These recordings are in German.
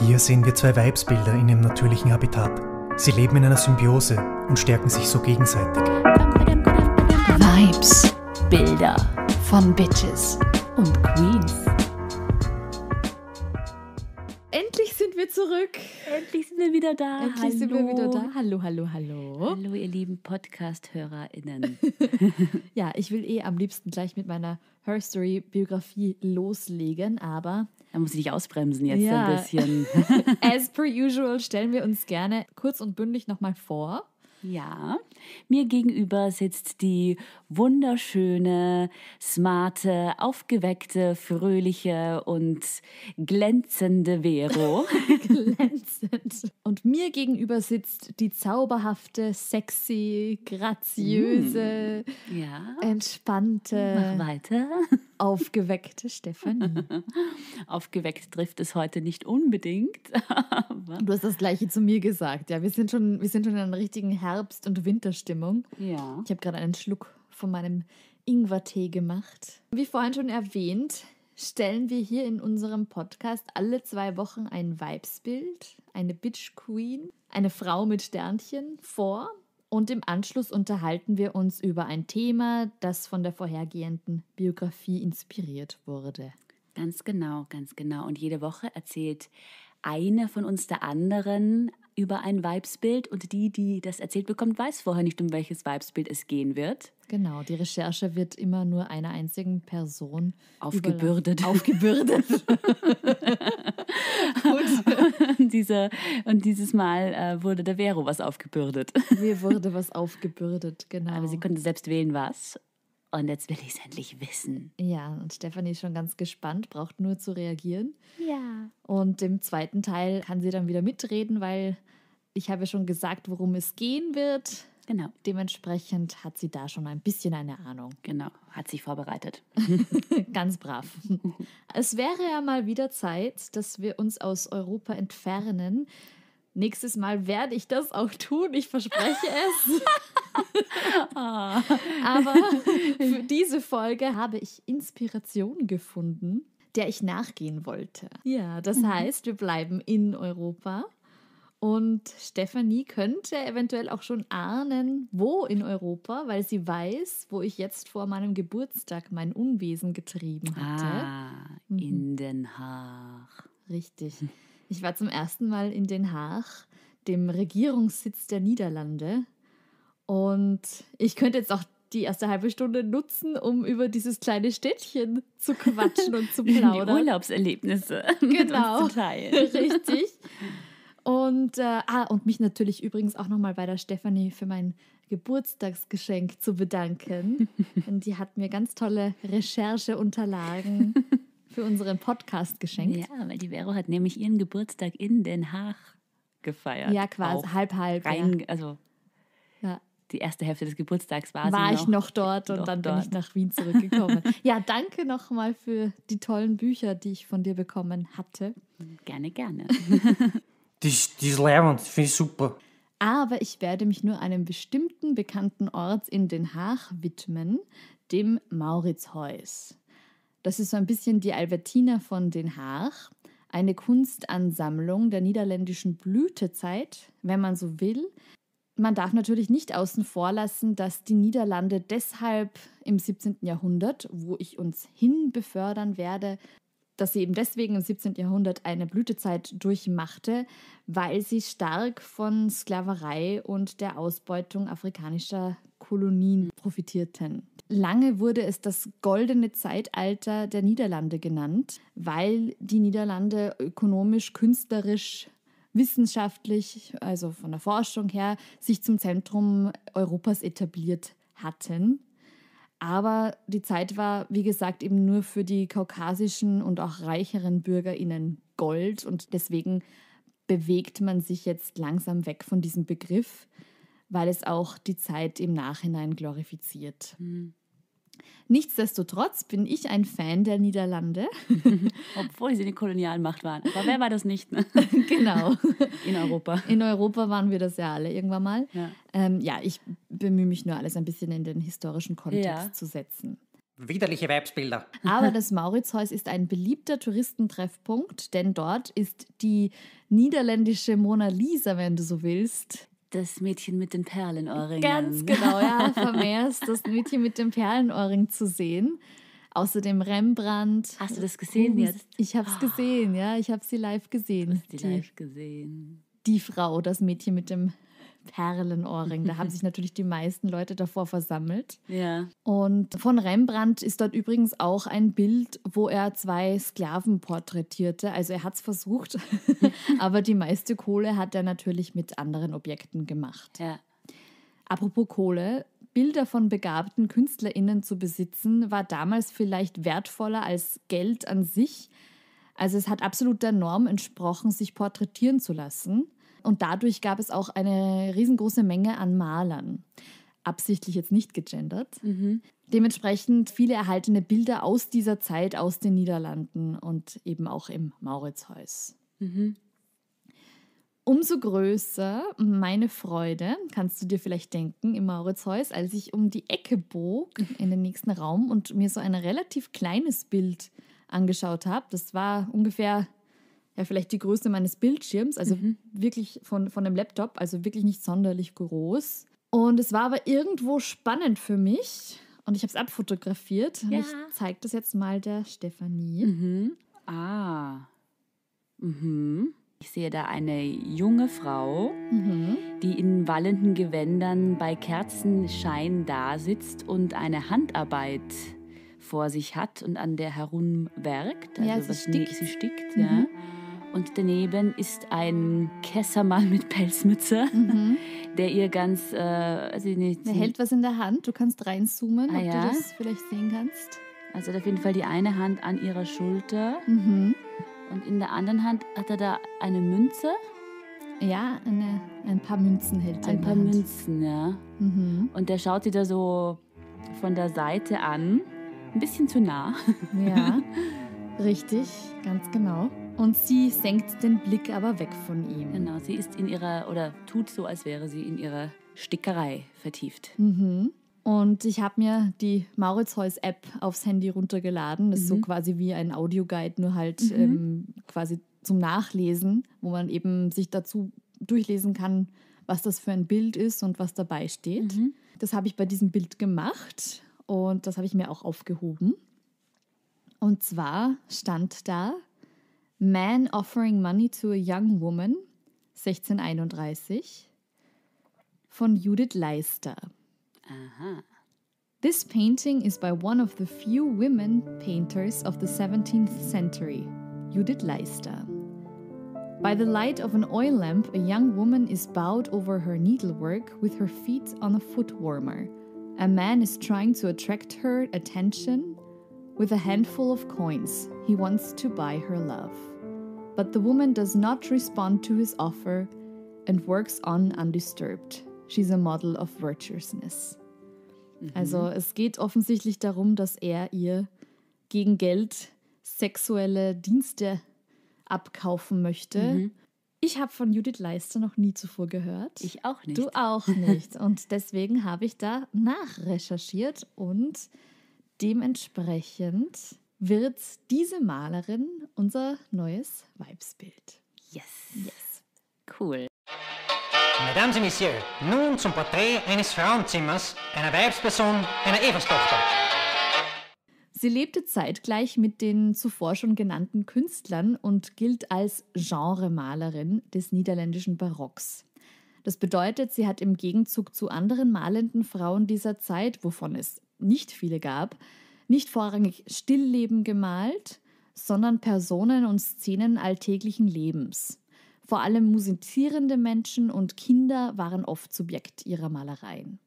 Hier sehen wir zwei Weibsbilder in ihrem natürlichen Habitat. Sie leben in einer Symbiose und stärken sich so gegenseitig. Vibes, Bilder von Bitches und Queens. Endlich sind wir zurück. Endlich sind wir wieder da. Endlich hallo. sind wir wieder da. Hallo, hallo, hallo. Hallo, ihr lieben Podcast-HörerInnen. ja, ich will eh am liebsten gleich mit meiner Herstory-Biografie loslegen, aber da muss ich dich ausbremsen jetzt ja. ein bisschen. As per usual stellen wir uns gerne kurz und bündig nochmal vor. Ja, mir gegenüber sitzt die wunderschöne, smarte, aufgeweckte, fröhliche und glänzende Vero. Glänzend. Und mir gegenüber sitzt die zauberhafte, sexy, graziöse, mm. ja. entspannte. Mach weiter. Aufgeweckte Stefanie. Aufgeweckt trifft es heute nicht unbedingt. du hast das gleiche zu mir gesagt. Ja, wir sind schon, wir sind schon in einer richtigen Herbst- und Winterstimmung. Ja. Ich habe gerade einen Schluck von meinem Ingwertee gemacht. Wie vorhin schon erwähnt, stellen wir hier in unserem Podcast alle zwei Wochen ein Weibsbild, eine Bitch Queen, eine Frau mit Sternchen vor und im Anschluss unterhalten wir uns über ein Thema, das von der vorhergehenden Biografie inspiriert wurde. Ganz genau, ganz genau. Und jede Woche erzählt eine von uns der anderen über ein Weibsbild und die, die das erzählt bekommt, weiß vorher nicht, um welches Weibsbild es gehen wird. Genau, die Recherche wird immer nur einer einzigen Person aufgebürdet. Aufgebürdet. Und, diese, und dieses Mal äh, wurde der Vero was aufgebürdet. Mir wurde was aufgebürdet, genau. Aber sie konnte selbst wählen, was. Und jetzt will ich es endlich wissen. Ja, und Stefanie ist schon ganz gespannt, braucht nur zu reagieren. Ja. Und im zweiten Teil kann sie dann wieder mitreden, weil ich habe schon gesagt, worum es gehen wird. Genau. Dementsprechend hat sie da schon ein bisschen eine Ahnung. Genau, hat sich vorbereitet. Ganz brav. es wäre ja mal wieder Zeit, dass wir uns aus Europa entfernen. Nächstes Mal werde ich das auch tun, ich verspreche es. Ah. Aber für diese Folge habe ich Inspiration gefunden, der ich nachgehen wollte. Ja, das mhm. heißt, wir bleiben in Europa. Und Stephanie könnte eventuell auch schon ahnen, wo in Europa, weil sie weiß, wo ich jetzt vor meinem Geburtstag mein Unwesen getrieben hatte. Ah, in mhm. Den Haag. Richtig. Ich war zum ersten Mal in Den Haag, dem Regierungssitz der Niederlande. Und ich könnte jetzt auch die erste halbe Stunde nutzen, um über dieses kleine Städtchen zu quatschen und zu plaudern. Die Urlaubserlebnisse. Genau. Richtig. Und, äh, ah, und mich natürlich übrigens auch nochmal bei der Stefanie für mein Geburtstagsgeschenk zu bedanken. Denn die hat mir ganz tolle Rechercheunterlagen für unseren Podcast geschenkt. Ja, weil die Vero hat nämlich ihren Geburtstag in Den Haag gefeiert. Ja, quasi halb halb. Rein, ja. Also ja. die erste Hälfte des Geburtstags war, war noch, ich noch dort und dann dort. bin ich nach Wien zurückgekommen. ja, danke nochmal für die tollen Bücher, die ich von dir bekommen hatte. Gerne, gerne. die ist leibend, finde ich super. Aber ich werde mich nur einem bestimmten bekannten Ort in Den Haag widmen, dem Mauritzhäus. Das ist so ein bisschen die Albertina von Den Haag, eine Kunstansammlung der niederländischen Blütezeit, wenn man so will. Man darf natürlich nicht außen vor lassen, dass die Niederlande deshalb im 17. Jahrhundert, wo ich uns hin befördern werde, dass sie eben deswegen im 17. Jahrhundert eine Blütezeit durchmachte, weil sie stark von Sklaverei und der Ausbeutung afrikanischer Kolonien profitierten. Lange wurde es das goldene Zeitalter der Niederlande genannt, weil die Niederlande ökonomisch, künstlerisch, wissenschaftlich, also von der Forschung her, sich zum Zentrum Europas etabliert hatten. Aber die Zeit war, wie gesagt, eben nur für die kaukasischen und auch reicheren BürgerInnen Gold und deswegen bewegt man sich jetzt langsam weg von diesem Begriff weil es auch die Zeit im Nachhinein glorifiziert. Mhm. Nichtsdestotrotz bin ich ein Fan der Niederlande. Obwohl sie eine Kolonialmacht waren. Aber wer war das nicht? Ne? genau. In Europa. In Europa waren wir das ja alle irgendwann mal. Ja, ähm, ja ich bemühe mich nur, alles ein bisschen in den historischen Kontext ja. zu setzen. Widerliche Weibsbilder. Aber das Mauritshuis ist ein beliebter Touristentreffpunkt, denn dort ist die niederländische Mona Lisa, wenn du so willst, das Mädchen mit den Perlenohrringen. Ganz genau, ja. Vermehrst das Mädchen mit dem Perlenohrring zu sehen. Außerdem Rembrandt. Hast du das gesehen jetzt? Ich habe es ah. gesehen, ja. Ich habe sie live gesehen. Du hast die live gesehen. Die Frau, das Mädchen mit dem Perlenohrring. Da haben sich natürlich die meisten Leute davor versammelt. Ja. Und von Rembrandt ist dort übrigens auch ein Bild, wo er zwei Sklaven porträtierte. Also er hat es versucht, aber die meiste Kohle hat er natürlich mit anderen Objekten gemacht. Ja. Apropos Kohle, Bilder von begabten KünstlerInnen zu besitzen, war damals vielleicht wertvoller als Geld an sich. Also es hat absolut der Norm entsprochen, sich porträtieren zu lassen. Und dadurch gab es auch eine riesengroße Menge an Malern. Absichtlich jetzt nicht gegendert. Mhm. Dementsprechend viele erhaltene Bilder aus dieser Zeit aus den Niederlanden und eben auch im Mauritshuis. Mhm. Umso größer meine Freude, kannst du dir vielleicht denken, im Mauritshuis, als ich um die Ecke bog in den nächsten Raum und mir so ein relativ kleines Bild angeschaut habe. Das war ungefähr ja vielleicht die Größe meines Bildschirms, also mhm. wirklich von, von dem Laptop, also wirklich nicht sonderlich groß. Und es war aber irgendwo spannend für mich und ich habe es abfotografiert. Ja. ich zeige das jetzt mal der Stefanie. Mhm. Ah. Mhm. Ich sehe da eine junge Frau, mhm. die in wallenden Gewändern bei Kerzenschein da sitzt und eine Handarbeit vor sich hat und an der herumwerkt. Also ja, sie was stickt. Ne, sie stickt, mhm. ja. Und daneben ist ein Kessermann mit Pelzmütze, mhm. der ihr ganz. Äh, also nicht, der hält was in der Hand. Du kannst reinzoomen, ah, ob ja? du das vielleicht sehen kannst. Also hat auf jeden Fall die eine Hand an ihrer Schulter. Mhm. Und in der anderen Hand hat er da eine Münze. Ja, eine, ein paar Münzen hält er. Ein paar Hand. Münzen, ja. Mhm. Und der schaut sie da so von der Seite an. Ein bisschen zu nah. Ja, richtig, ganz genau. Und sie senkt den Blick aber weg von ihm. Genau, sie ist in ihrer, oder tut so, als wäre sie in ihrer Stickerei vertieft. Mhm. Und ich habe mir die Mauritsheus-App aufs Handy runtergeladen. Das ist so mhm. quasi wie ein Audioguide, nur halt mhm. ähm, quasi zum Nachlesen, wo man eben sich dazu durchlesen kann, was das für ein Bild ist und was dabei steht. Mhm. Das habe ich bei diesem Bild gemacht und das habe ich mir auch aufgehoben. Und zwar stand da Man Offering Money to a Young Woman 1631 von Judith Leister. Aha. This painting is by one of the few women painters of the 17th century, Judith Leister. By the light of an oil lamp, a young woman is bowed over her needlework with her feet on a foot warmer. A man is trying to attract her attention with a handful of coins. He wants to buy her love. But the woman does not respond to his offer and works on undisturbed. She's a model of virtuousness. Mhm. Also es geht offensichtlich darum, dass er ihr gegen Geld sexuelle Dienste abkaufen möchte. Mhm. Ich habe von Judith Leister noch nie zuvor gehört. Ich auch nicht. Du auch nicht. Und deswegen habe ich da nachrecherchiert und dementsprechend wird diese Malerin unser neues Weibsbild. Yes. Yes. Cool. Mesdames et Messieurs, nun zum Porträt eines Frauenzimmers, einer Weibsperson, einer Evenstochter. Sie lebte zeitgleich mit den zuvor schon genannten Künstlern und gilt als Genremalerin des niederländischen Barocks. Das bedeutet, sie hat im Gegenzug zu anderen malenden Frauen dieser Zeit, wovon es nicht viele gab, nicht vorrangig Stillleben gemalt, sondern Personen und Szenen alltäglichen Lebens. Vor allem musizierende Menschen und Kinder waren oft Subjekt ihrer Malereien.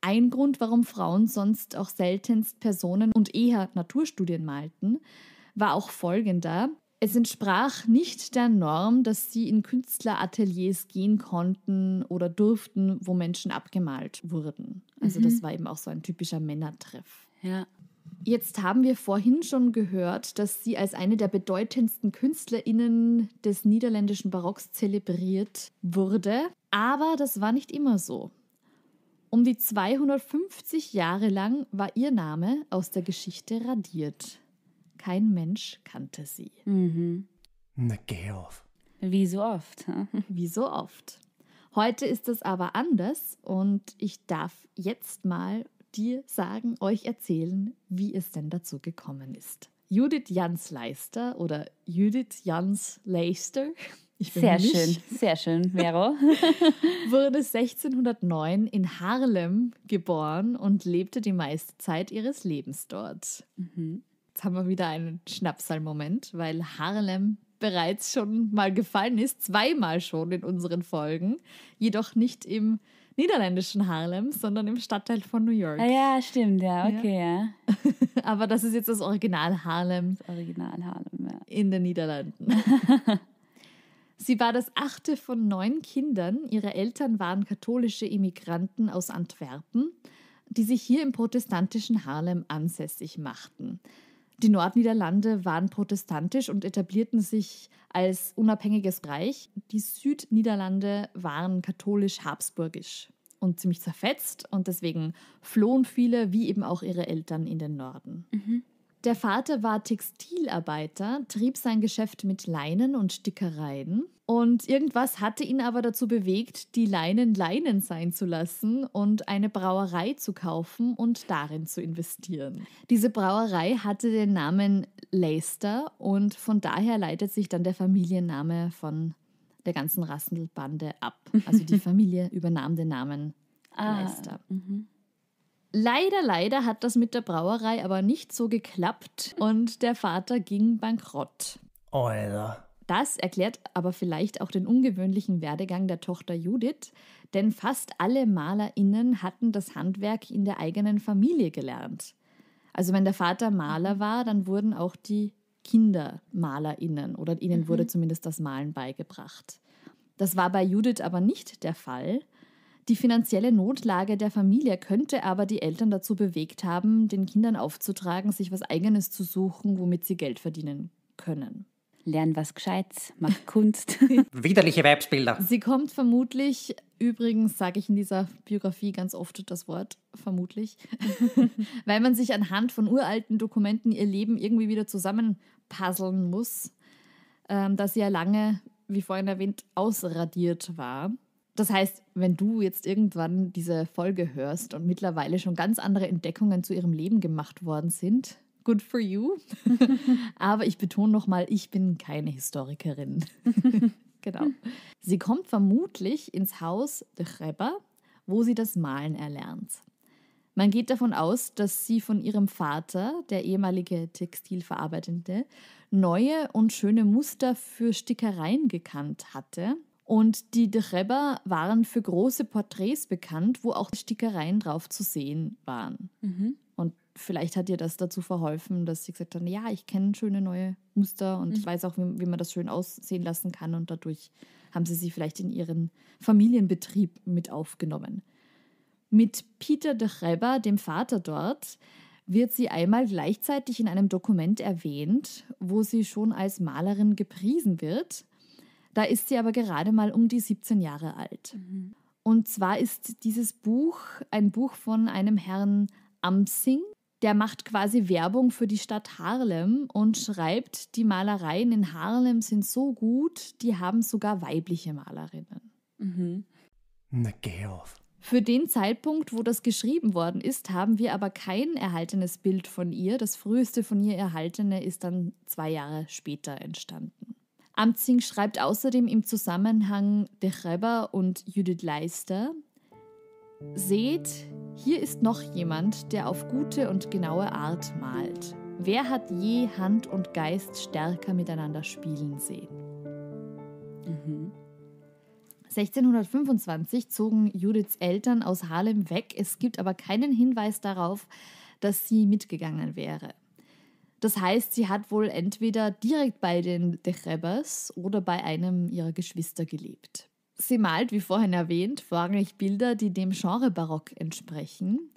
Ein Grund, warum Frauen sonst auch seltenst Personen und eher Naturstudien malten, war auch folgender. Es entsprach nicht der Norm, dass sie in Künstlerateliers gehen konnten oder durften, wo Menschen abgemalt wurden. Also mhm. das war eben auch so ein typischer Männertreff. Ja. Jetzt haben wir vorhin schon gehört, dass sie als eine der bedeutendsten KünstlerInnen des niederländischen Barocks zelebriert wurde. Aber das war nicht immer so. Um die 250 Jahre lang war ihr Name aus der Geschichte radiert. Kein Mensch kannte sie. Mhm. Na, geh auf. Wie so oft. Wie so oft. Heute ist das aber anders und ich darf jetzt mal dir sagen, euch erzählen, wie es denn dazu gekommen ist. Judith Jans Leister oder Judith Jans Leister. Ich bin sehr nicht, schön, sehr schön, Vero. wurde 1609 in Harlem geboren und lebte die meiste Zeit ihres Lebens dort. Mhm. Jetzt haben wir wieder einen Schnapsal-Moment, weil Harlem bereits schon mal gefallen ist, zweimal schon in unseren Folgen, jedoch nicht im niederländischen Harlem, sondern im Stadtteil von New York. Ah, ja, stimmt, ja, okay, ja. ja. Aber das ist jetzt das Original Harlem. Das Original Harlem, ja. In den Niederlanden. Sie war das achte von neun Kindern. Ihre Eltern waren katholische Immigranten aus Antwerpen, die sich hier im protestantischen Harlem ansässig machten. Die Nordniederlande waren protestantisch und etablierten sich als unabhängiges Reich. Die Südniederlande waren katholisch-habsburgisch und ziemlich zerfetzt und deswegen flohen viele, wie eben auch ihre Eltern, in den Norden. Mhm. Der Vater war Textilarbeiter, trieb sein Geschäft mit Leinen und Stickereien. Und irgendwas hatte ihn aber dazu bewegt, die Leinen Leinen sein zu lassen und eine Brauerei zu kaufen und darin zu investieren. Diese Brauerei hatte den Namen Leicester und von daher leitet sich dann der Familienname von der ganzen Rasselbande ab. Also die Familie übernahm den Namen ah, Leicester. Mhm. Leider, leider hat das mit der Brauerei aber nicht so geklappt und der Vater ging bankrott. Alter. Das erklärt aber vielleicht auch den ungewöhnlichen Werdegang der Tochter Judith, denn fast alle MalerInnen hatten das Handwerk in der eigenen Familie gelernt. Also wenn der Vater Maler mhm. war, dann wurden auch die Kinder MalerInnen oder ihnen mhm. wurde zumindest das Malen beigebracht. Das war bei Judith aber nicht der Fall. Die finanzielle Notlage der Familie könnte aber die Eltern dazu bewegt haben, den Kindern aufzutragen, sich was Eigenes zu suchen, womit sie Geld verdienen können. Lern was Gescheites, mach Kunst. Widerliche Weibsbilder. Sie kommt vermutlich, übrigens sage ich in dieser Biografie ganz oft das Wort vermutlich, weil man sich anhand von uralten Dokumenten ihr Leben irgendwie wieder zusammenpuzzeln muss, ähm, dass sie ja lange, wie vorhin erwähnt, ausradiert war. Das heißt, wenn du jetzt irgendwann diese Folge hörst und mittlerweile schon ganz andere Entdeckungen zu ihrem Leben gemacht worden sind, good for you. Aber ich betone nochmal, ich bin keine Historikerin. genau. Sie kommt vermutlich ins Haus de Reber, wo sie das Malen erlernt. Man geht davon aus, dass sie von ihrem Vater, der ehemalige Textilverarbeitende, neue und schöne Muster für Stickereien gekannt hatte und die Drebber waren für große Porträts bekannt, wo auch Stickereien drauf zu sehen waren. Mhm. Und vielleicht hat ihr das dazu verholfen, dass sie gesagt haben, ja, ich kenne schöne neue Muster und mhm. ich weiß auch, wie, wie man das schön aussehen lassen kann. Und dadurch haben sie sie vielleicht in ihren Familienbetrieb mit aufgenommen. Mit Peter de Reber, dem Vater dort, wird sie einmal gleichzeitig in einem Dokument erwähnt, wo sie schon als Malerin gepriesen wird. Da ist sie aber gerade mal um die 17 Jahre alt. Mhm. Und zwar ist dieses Buch ein Buch von einem Herrn Amsing. Der macht quasi Werbung für die Stadt Harlem und schreibt, die Malereien in Harlem sind so gut, die haben sogar weibliche Malerinnen. Mhm. Na, geh auf. Für den Zeitpunkt, wo das geschrieben worden ist, haben wir aber kein erhaltenes Bild von ihr. Das früheste von ihr erhaltene ist dann zwei Jahre später entstanden. Amtzing schreibt außerdem im Zusammenhang De Reber und Judith Leister, Seht, hier ist noch jemand, der auf gute und genaue Art malt. Wer hat je Hand und Geist stärker miteinander spielen sehen? Mhm. 1625 zogen Judiths Eltern aus Harlem weg. Es gibt aber keinen Hinweis darauf, dass sie mitgegangen wäre. Das heißt, sie hat wohl entweder direkt bei den Dechrebers oder bei einem ihrer Geschwister gelebt. Sie malt, wie vorhin erwähnt, vorrangig Bilder, die dem Genre Barock entsprechen.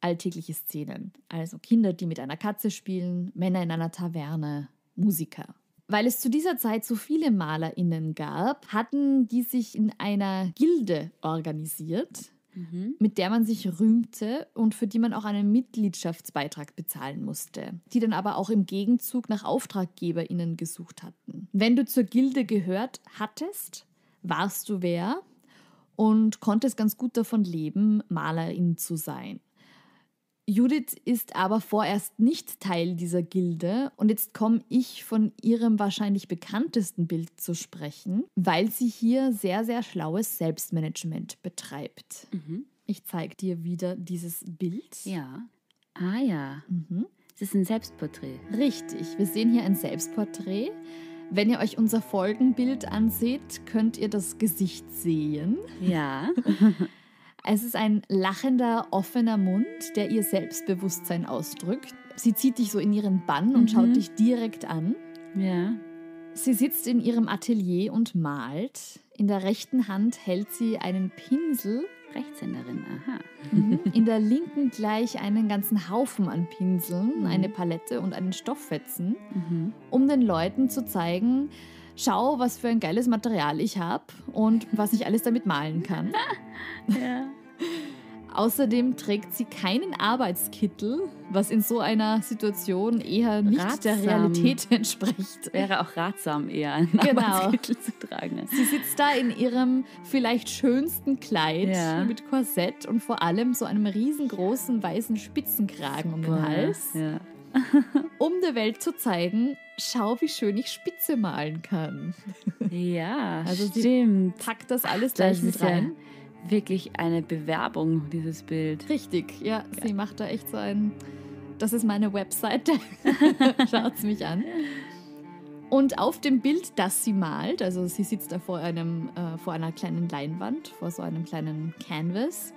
Alltägliche Szenen, also Kinder, die mit einer Katze spielen, Männer in einer Taverne, Musiker. Weil es zu dieser Zeit so viele Malerinnen gab, hatten die sich in einer Gilde organisiert, mhm. mit der man sich rühmte und für die man auch einen Mitgliedschaftsbeitrag bezahlen musste, die dann aber auch im Gegenzug nach AuftraggeberInnen gesucht hatten. Wenn du zur Gilde gehört hattest, warst du wer und konntest ganz gut davon leben, Malerin zu sein. Judith ist aber vorerst nicht Teil dieser Gilde und jetzt komme ich von ihrem wahrscheinlich bekanntesten Bild zu sprechen, weil sie hier sehr, sehr schlaues Selbstmanagement betreibt. Mhm. Ich zeige dir wieder dieses Bild. Ja. Ah ja. Mhm. Es ist ein Selbstporträt. Richtig, wir sehen hier ein Selbstporträt. Wenn ihr euch unser Folgenbild anseht, könnt ihr das Gesicht sehen. Ja. Es ist ein lachender, offener Mund, der ihr Selbstbewusstsein ausdrückt. Sie zieht dich so in ihren Bann und mhm. schaut dich direkt an. Ja. Sie sitzt in ihrem Atelier und malt. In der rechten Hand hält sie einen Pinsel. Rechtshänderin, aha. Mhm. In der linken gleich einen ganzen Haufen an Pinseln, mhm. eine Palette und einen Stofffetzen, mhm. um den Leuten zu zeigen, schau, was für ein geiles Material ich habe und was ich alles damit malen kann. ja. Außerdem trägt sie keinen Arbeitskittel, was in so einer Situation eher nicht ratsam. der Realität entspricht. Wäre auch ratsam, eher einen genau. Arbeitskittel zu tragen. Sie sitzt da in ihrem vielleicht schönsten Kleid ja. mit Korsett und vor allem so einem riesengroßen weißen Spitzenkragen Super. um den Hals. Ja. um der Welt zu zeigen, schau, wie schön ich Spitze malen kann. Ja, also stimmt. Packt das alles gleich das mit rein. wirklich eine Bewerbung, dieses Bild. Richtig, ja. Geil. Sie macht da echt so ein, das ist meine Webseite. Schaut es mich an. Und auf dem Bild, das sie malt, also sie sitzt da vor, einem, äh, vor einer kleinen Leinwand, vor so einem kleinen Canvas,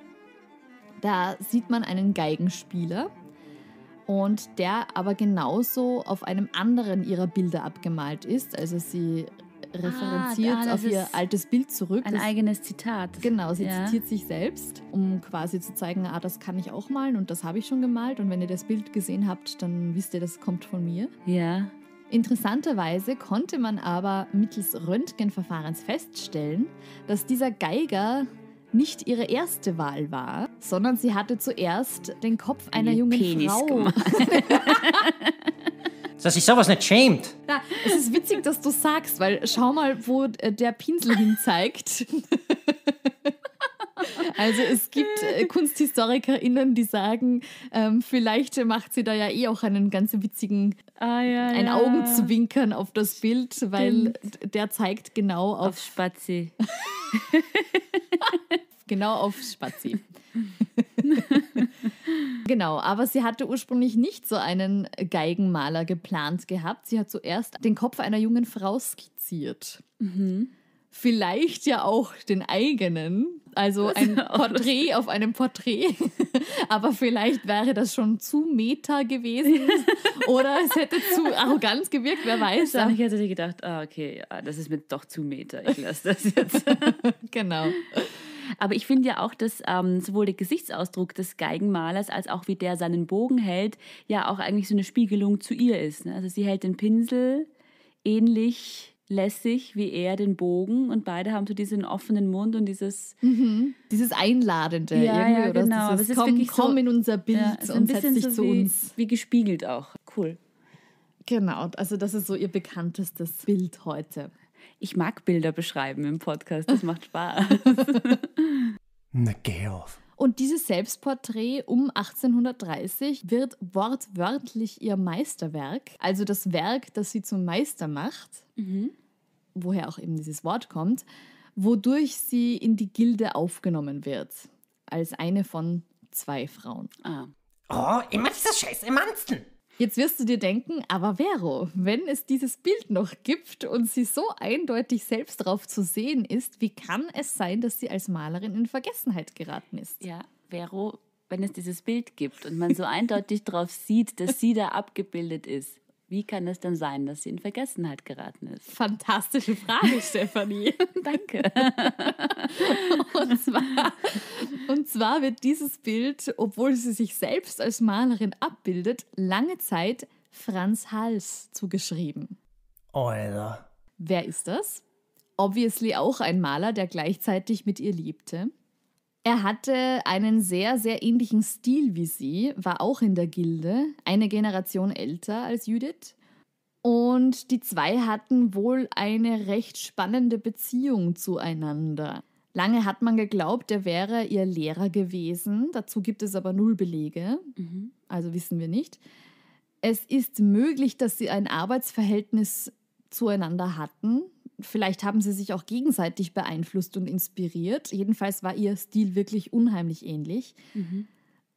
da sieht man einen Geigenspieler und der aber genauso auf einem anderen ihrer Bilder abgemalt ist. Also sie ah, referenziert ah, auf ihr altes Bild zurück. Ein das, eigenes Zitat. Genau, sie ja. zitiert sich selbst, um quasi zu zeigen, ah, das kann ich auch malen und das habe ich schon gemalt. Und wenn ihr das Bild gesehen habt, dann wisst ihr, das kommt von mir. Ja. Interessanterweise konnte man aber mittels Röntgenverfahrens feststellen, dass dieser Geiger nicht ihre erste Wahl war, sondern sie hatte zuerst den Kopf einer den jungen Penis Frau. Gemacht. dass sich sowas nicht schämt. Na, es ist witzig, dass du sagst, weil schau mal, wo äh, der Pinsel hin zeigt. Also es gibt äh, KunsthistorikerInnen, die sagen, ähm, vielleicht macht sie da ja eh auch einen ganz witzigen, ah, ja, ein ja. Augenzwinkern auf das Bild, Stimmt. weil der zeigt genau auf, auf Spazi. genau auf Spazi. genau, aber sie hatte ursprünglich nicht so einen Geigenmaler geplant gehabt. Sie hat zuerst den Kopf einer jungen Frau skizziert. Mhm vielleicht ja auch den eigenen. Also ein Porträt auf einem Porträt. Aber vielleicht wäre das schon zu meta gewesen. Oder es hätte zu arroganz gewirkt, wer weiß. Dann hätte ich gedacht, ah, okay, ja, ah, das ist mir doch zu meta. Ich lasse das jetzt. genau. Aber ich finde ja auch, dass ähm, sowohl der Gesichtsausdruck des Geigenmalers als auch wie der seinen Bogen hält, ja auch eigentlich so eine Spiegelung zu ihr ist. Ne? Also sie hält den Pinsel ähnlich lässig, wie er den Bogen und beide haben so diesen offenen Mund und dieses mhm. dieses einladende ja, irgendwie ja, oder genau. dieses, es ist komm, komm so, in unser Bild ja, und ein setz dich so zu wie, uns wie gespiegelt auch cool genau also das ist so ihr bekanntestes Bild heute ich mag Bilder beschreiben im Podcast das macht Spaß na geh auf und dieses Selbstporträt um 1830 wird wortwörtlich ihr Meisterwerk, also das Werk, das sie zum Meister macht. Mhm woher auch eben dieses Wort kommt, wodurch sie in die Gilde aufgenommen wird. Als eine von zwei Frauen. Ah. Oh, immer dieser scheiß Emanzen! Jetzt wirst du dir denken, aber Vero, wenn es dieses Bild noch gibt und sie so eindeutig selbst drauf zu sehen ist, wie kann es sein, dass sie als Malerin in Vergessenheit geraten ist? Ja, Vero, wenn es dieses Bild gibt und man so eindeutig darauf sieht, dass sie da abgebildet ist, wie kann es denn sein, dass sie in Vergessenheit geraten ist? Fantastische Frage, Stefanie. Danke. und, zwar, und zwar wird dieses Bild, obwohl sie sich selbst als Malerin abbildet, lange Zeit Franz Hals zugeschrieben. Alter. Wer ist das? Obviously auch ein Maler, der gleichzeitig mit ihr lebte. Er hatte einen sehr, sehr ähnlichen Stil wie sie, war auch in der Gilde, eine Generation älter als Judith. Und die zwei hatten wohl eine recht spannende Beziehung zueinander. Lange hat man geglaubt, er wäre ihr Lehrer gewesen. Dazu gibt es aber null Belege, mhm. also wissen wir nicht. Es ist möglich, dass sie ein Arbeitsverhältnis zueinander hatten. Vielleicht haben sie sich auch gegenseitig beeinflusst und inspiriert. Jedenfalls war ihr Stil wirklich unheimlich ähnlich. Mhm.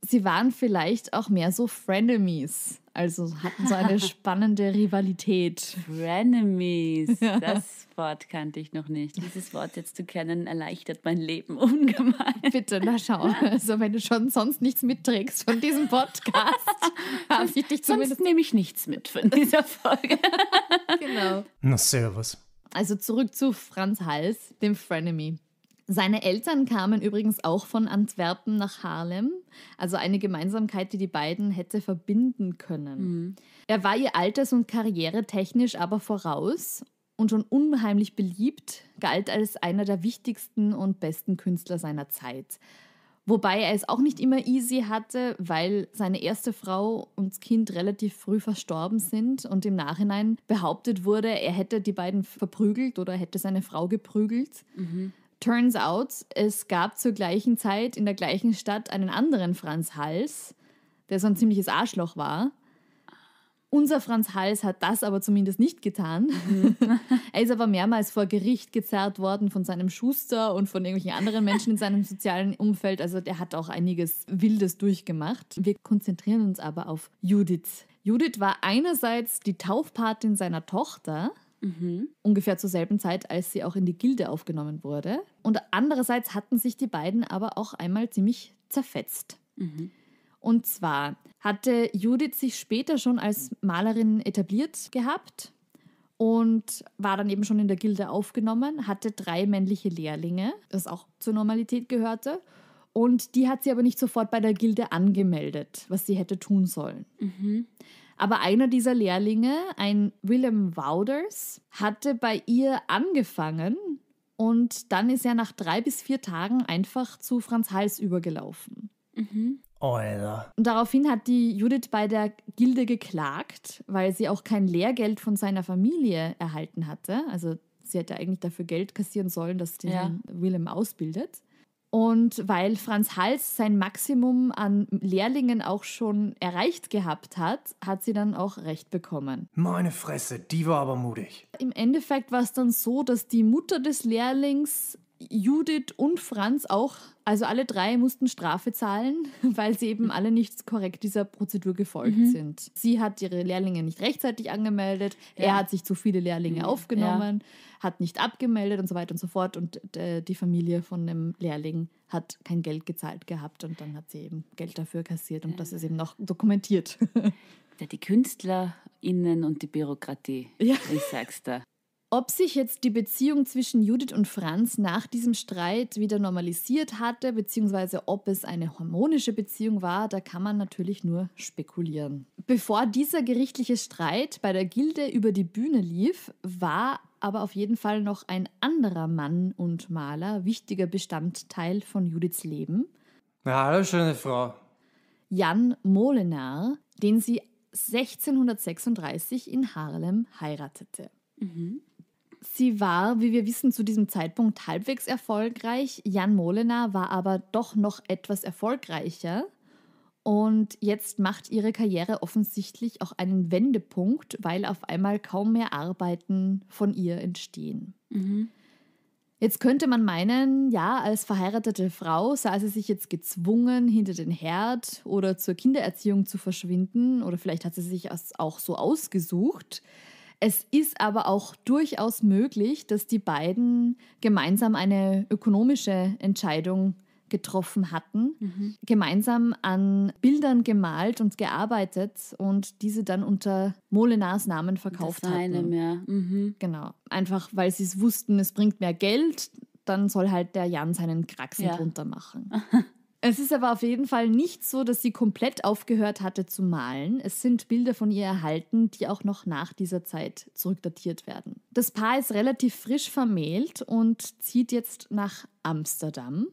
Sie waren vielleicht auch mehr so Frenemies, also hatten so eine spannende Rivalität. Frenemies, das Wort kannte ich noch nicht. Dieses Wort jetzt zu kennen erleichtert mein Leben ungemein. Bitte, na schau, also wenn du schon sonst nichts mitträgst von diesem Podcast, habe ich dich zumindest... Sonst nehme ich nichts mit von dieser Folge. genau. Na servus. Also zurück zu Franz Hals, dem Frenemy. Seine Eltern kamen übrigens auch von Antwerpen nach Harlem, also eine Gemeinsamkeit, die die beiden hätte verbinden können. Mhm. Er war ihr alters- und karrieretechnisch aber voraus und schon unheimlich beliebt, galt als einer der wichtigsten und besten Künstler seiner Zeit. Wobei er es auch nicht immer easy hatte, weil seine erste Frau und Kind relativ früh verstorben sind und im Nachhinein behauptet wurde, er hätte die beiden verprügelt oder hätte seine Frau geprügelt. Mhm. Turns out, es gab zur gleichen Zeit in der gleichen Stadt einen anderen Franz Hals, der so ein ziemliches Arschloch war unser Franz Hals hat das aber zumindest nicht getan. Mhm. er ist aber mehrmals vor Gericht gezerrt worden von seinem Schuster und von irgendwelchen anderen Menschen in seinem sozialen Umfeld. Also der hat auch einiges Wildes durchgemacht. Wir konzentrieren uns aber auf Judith. Judith war einerseits die Taufpatin seiner Tochter, Mhm. Ungefähr zur selben Zeit, als sie auch in die Gilde aufgenommen wurde. Und andererseits hatten sich die beiden aber auch einmal ziemlich zerfetzt. Mhm. Und zwar hatte Judith sich später schon als Malerin etabliert gehabt und war dann eben schon in der Gilde aufgenommen, hatte drei männliche Lehrlinge, das auch zur Normalität gehörte. Und die hat sie aber nicht sofort bei der Gilde angemeldet, was sie hätte tun sollen. Mhm. Aber einer dieser Lehrlinge, ein Willem Wouders, hatte bei ihr angefangen und dann ist er nach drei bis vier Tagen einfach zu Franz Hals übergelaufen. Mhm. Alter. Daraufhin hat die Judith bei der Gilde geklagt, weil sie auch kein Lehrgeld von seiner Familie erhalten hatte. Also sie hätte eigentlich dafür Geld kassieren sollen, dass den ja. Willem ausbildet. Und weil Franz Hals sein Maximum an Lehrlingen auch schon erreicht gehabt hat, hat sie dann auch Recht bekommen. Meine Fresse, die war aber mutig. Im Endeffekt war es dann so, dass die Mutter des Lehrlings Judith und Franz auch, also alle drei mussten Strafe zahlen, weil sie eben alle nicht korrekt dieser Prozedur gefolgt mhm. sind. Sie hat ihre Lehrlinge nicht rechtzeitig angemeldet, ja. er hat sich zu viele Lehrlinge mhm. aufgenommen, ja. hat nicht abgemeldet und so weiter und so fort. Und äh, die Familie von dem Lehrling hat kein Geld gezahlt gehabt und dann hat sie eben Geld dafür kassiert und ja. das ist eben noch dokumentiert. die KünstlerInnen und die Bürokratie, ich sag's da. Ob sich jetzt die Beziehung zwischen Judith und Franz nach diesem Streit wieder normalisiert hatte, beziehungsweise ob es eine harmonische Beziehung war, da kann man natürlich nur spekulieren. Bevor dieser gerichtliche Streit bei der Gilde über die Bühne lief, war aber auf jeden Fall noch ein anderer Mann und Maler wichtiger Bestandteil von Judiths Leben. Ja, hallo, schöne Frau. Jan Molenaar, den sie 1636 in Harlem heiratete. Mhm. Sie war, wie wir wissen, zu diesem Zeitpunkt halbwegs erfolgreich. Jan Molenar war aber doch noch etwas erfolgreicher. Und jetzt macht ihre Karriere offensichtlich auch einen Wendepunkt, weil auf einmal kaum mehr Arbeiten von ihr entstehen. Mhm. Jetzt könnte man meinen, ja, als verheiratete Frau sah sie sich jetzt gezwungen, hinter den Herd oder zur Kindererziehung zu verschwinden. Oder vielleicht hat sie sich das auch so ausgesucht. Es ist aber auch durchaus möglich, dass die beiden gemeinsam eine ökonomische Entscheidung getroffen hatten, mhm. gemeinsam an Bildern gemalt und gearbeitet und diese dann unter Molenars Namen verkauft Design hatten. Mehr. Mhm. Genau. Einfach weil sie es wussten, es bringt mehr Geld, dann soll halt der Jan seinen Kraxen ja. drunter machen. Es ist aber auf jeden Fall nicht so, dass sie komplett aufgehört hatte zu malen. Es sind Bilder von ihr erhalten, die auch noch nach dieser Zeit zurückdatiert werden. Das Paar ist relativ frisch vermählt und zieht jetzt nach Amsterdam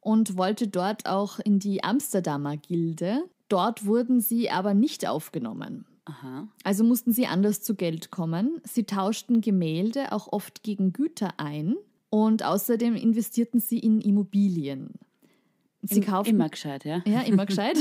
und wollte dort auch in die Amsterdamer Gilde. Dort wurden sie aber nicht aufgenommen. Aha. Also mussten sie anders zu Geld kommen. Sie tauschten Gemälde auch oft gegen Güter ein und außerdem investierten sie in Immobilien. Sie kauften, immer gescheit, ja. Ja, immer gescheit.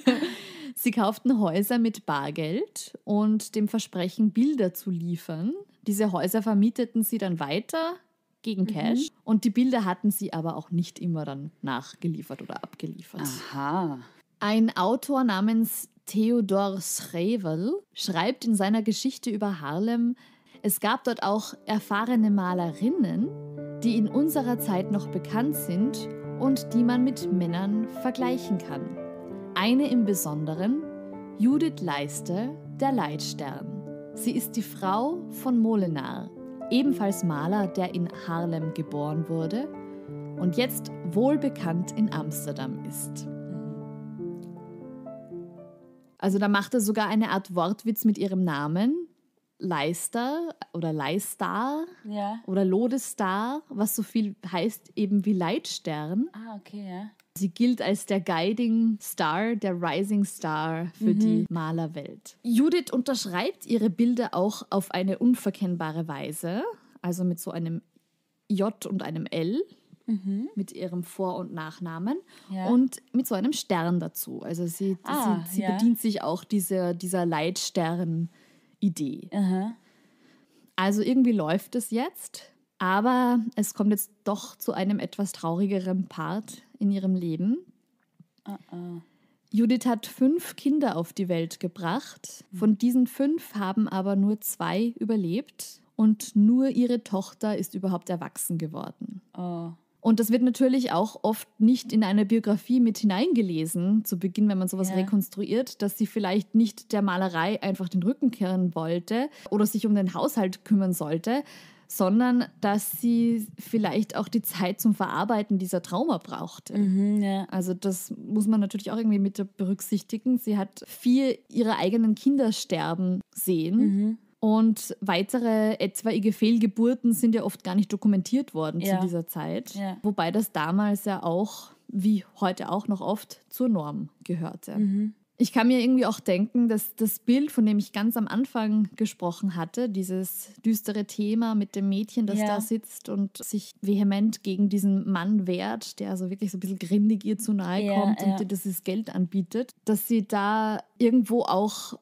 Sie kauften Häuser mit Bargeld und dem Versprechen, Bilder zu liefern. Diese Häuser vermieteten sie dann weiter gegen mhm. Cash. Mhm. Und die Bilder hatten sie aber auch nicht immer dann nachgeliefert oder abgeliefert. Aha. Ein Autor namens Theodor Schrevel schreibt in seiner Geschichte über Harlem, es gab dort auch erfahrene Malerinnen, die in unserer Zeit noch bekannt sind und die man mit Männern vergleichen kann. Eine im Besonderen, Judith Leiste, der Leitstern. Sie ist die Frau von Molinar, ebenfalls Maler, der in Harlem geboren wurde und jetzt wohlbekannt in Amsterdam ist. Also da macht er sogar eine Art Wortwitz mit ihrem Namen, Leister oder Leistar ja. oder Lodestar, was so viel heißt eben wie Leitstern. Ah, okay, ja. Sie gilt als der Guiding Star, der Rising Star für mhm. die Malerwelt. Judith unterschreibt ihre Bilder auch auf eine unverkennbare Weise, also mit so einem J und einem L. Mhm. mit ihrem Vor- und Nachnamen ja. und mit so einem Stern dazu. Also sie, ah, sie, sie ja. bedient sich auch diese, dieser Leitstern. Idee. Aha. Also irgendwie läuft es jetzt, aber es kommt jetzt doch zu einem etwas traurigeren Part in ihrem Leben. Uh -uh. Judith hat fünf Kinder auf die Welt gebracht. Hm. Von diesen fünf haben aber nur zwei überlebt und nur ihre Tochter ist überhaupt erwachsen geworden. Oh. Und das wird natürlich auch oft nicht in eine Biografie mit hineingelesen, zu Beginn, wenn man sowas ja. rekonstruiert, dass sie vielleicht nicht der Malerei einfach den Rücken kehren wollte oder sich um den Haushalt kümmern sollte, sondern dass sie vielleicht auch die Zeit zum Verarbeiten dieser Trauma brauchte. Mhm, ja. Also das muss man natürlich auch irgendwie mit berücksichtigen. Sie hat viel ihre eigenen Kinder sterben sehen. Mhm. Und weitere etwaige Fehlgeburten sind ja oft gar nicht dokumentiert worden ja. zu dieser Zeit. Ja. Wobei das damals ja auch, wie heute auch noch oft, zur Norm gehörte. Mhm. Ich kann mir irgendwie auch denken, dass das Bild, von dem ich ganz am Anfang gesprochen hatte, dieses düstere Thema mit dem Mädchen, das ja. da sitzt und sich vehement gegen diesen Mann wehrt, der also wirklich so ein bisschen grindig ihr zu nahe ja, kommt ja. und ihr das Geld anbietet, dass sie da irgendwo auch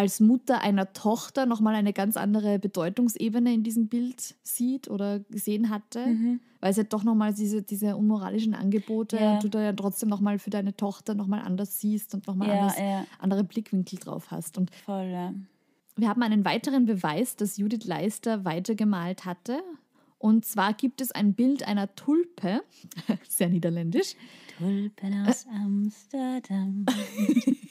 als Mutter einer Tochter nochmal eine ganz andere Bedeutungsebene in diesem Bild sieht oder gesehen hatte, mhm. weil es ja doch nochmal diese, diese unmoralischen Angebote ja. und du da ja trotzdem nochmal für deine Tochter nochmal anders siehst und nochmal ja, ja. andere Blickwinkel drauf hast. Und Voll, ja. Wir haben einen weiteren Beweis, dass Judith Leister weitergemalt hatte. Und zwar gibt es ein Bild einer Tulpe, sehr niederländisch. Tulpen aus äh. Amsterdam.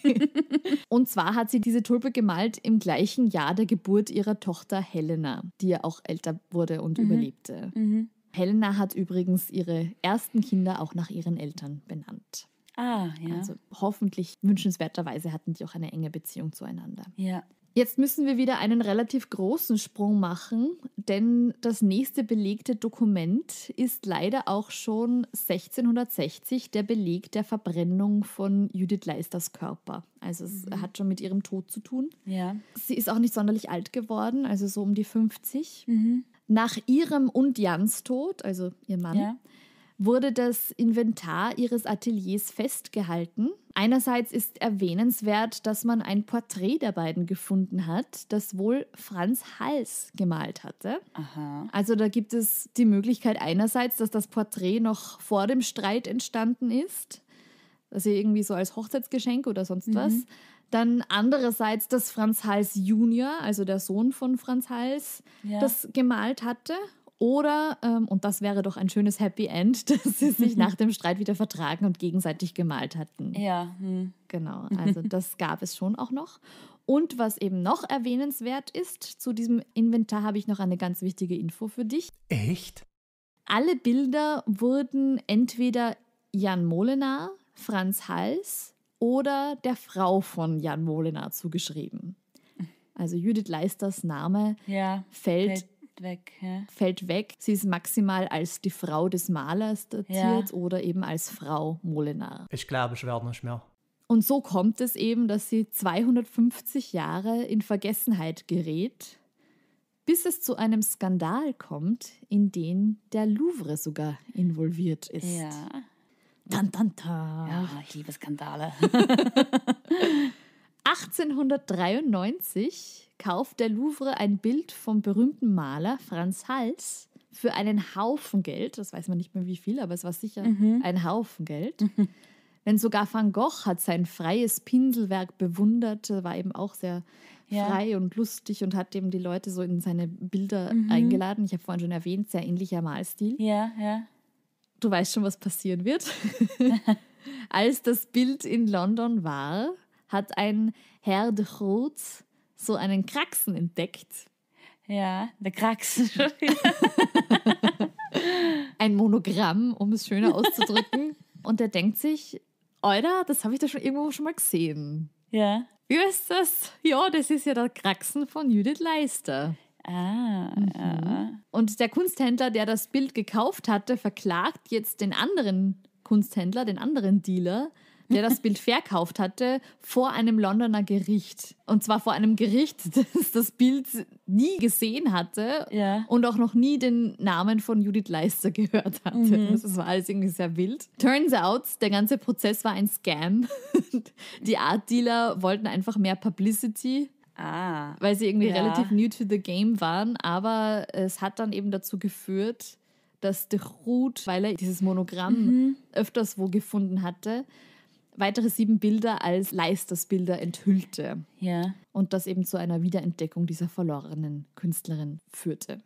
und zwar hat sie diese Tulpe gemalt im gleichen Jahr der Geburt ihrer Tochter Helena, die ja auch älter wurde und mhm. überlebte. Mhm. Helena hat übrigens ihre ersten Kinder auch nach ihren Eltern benannt. Ah, ja. Also hoffentlich wünschenswerterweise hatten die auch eine enge Beziehung zueinander. Ja. Jetzt müssen wir wieder einen relativ großen Sprung machen, denn das nächste belegte Dokument ist leider auch schon 1660 der Beleg der Verbrennung von Judith Leisters Körper. Also es mhm. hat schon mit ihrem Tod zu tun. Ja. Sie ist auch nicht sonderlich alt geworden, also so um die 50. Mhm. Nach ihrem und Jans Tod, also ihr Mann, ja wurde das Inventar ihres Ateliers festgehalten. Einerseits ist erwähnenswert, dass man ein Porträt der beiden gefunden hat, das wohl Franz Hals gemalt hatte. Aha. Also da gibt es die Möglichkeit einerseits, dass das Porträt noch vor dem Streit entstanden ist, also irgendwie so als Hochzeitsgeschenk oder sonst mhm. was. Dann andererseits, dass Franz Hals Junior, also der Sohn von Franz Hals, ja. das gemalt hatte oder, ähm, und das wäre doch ein schönes Happy End, dass sie sich nach dem Streit wieder vertragen und gegenseitig gemalt hatten. Ja. Hm. Genau, also das gab es schon auch noch. Und was eben noch erwähnenswert ist, zu diesem Inventar habe ich noch eine ganz wichtige Info für dich. Echt? Alle Bilder wurden entweder Jan Molenaar, Franz Hals oder der Frau von Jan Molenaar zugeschrieben. Hm. Also Judith Leisters Name ja, fällt, fällt weg. Ja. Fällt weg. Sie ist maximal als die Frau des Malers datiert ja. oder eben als Frau Molinar. Ich glaube, ich werde nicht mehr. Und so kommt es eben, dass sie 250 Jahre in Vergessenheit gerät, bis es zu einem Skandal kommt, in den der Louvre sogar involviert ist. Ja. Tan, tan, tan. Ja, ich liebe Skandale. 1893 kauft der Louvre ein Bild vom berühmten Maler Franz Hals für einen Haufen Geld. Das weiß man nicht mehr wie viel, aber es war sicher mhm. ein Haufen Geld. Mhm. Denn sogar Van Gogh hat sein freies Pinselwerk bewundert, war eben auch sehr ja. frei und lustig und hat eben die Leute so in seine Bilder mhm. eingeladen. Ich habe vorhin schon erwähnt, sehr ähnlicher Malstil. Ja, ja. Du weißt schon, was passieren wird. Als das Bild in London war, hat ein Herr de Groot so einen Kraxen entdeckt. Ja, der Kraxen ein Monogramm, um es schöner auszudrücken. Und der denkt sich, Alter, das habe ich da schon irgendwo schon mal gesehen. Ja. Wie ist das? Ja, das ist ja der Kraxen von Judith Leister. Ah, mhm. ja. Und der Kunsthändler, der das Bild gekauft hatte, verklagt jetzt den anderen Kunsthändler, den anderen Dealer, der das Bild verkauft hatte, vor einem Londoner Gericht. Und zwar vor einem Gericht, das das Bild nie gesehen hatte ja. und auch noch nie den Namen von Judith Leister gehört hatte. Mhm. Das war alles irgendwie sehr wild. Turns out, der ganze Prozess war ein Scam. Die Art-Dealer wollten einfach mehr Publicity. Ah, weil sie irgendwie ja. relativ new to the game waren, aber es hat dann eben dazu geführt, dass de Ruth, weil er dieses Monogramm mhm. öfters wo gefunden hatte, weitere sieben Bilder als Leistersbilder enthüllte. Ja. Und das eben zu einer Wiederentdeckung dieser verlorenen Künstlerin führte.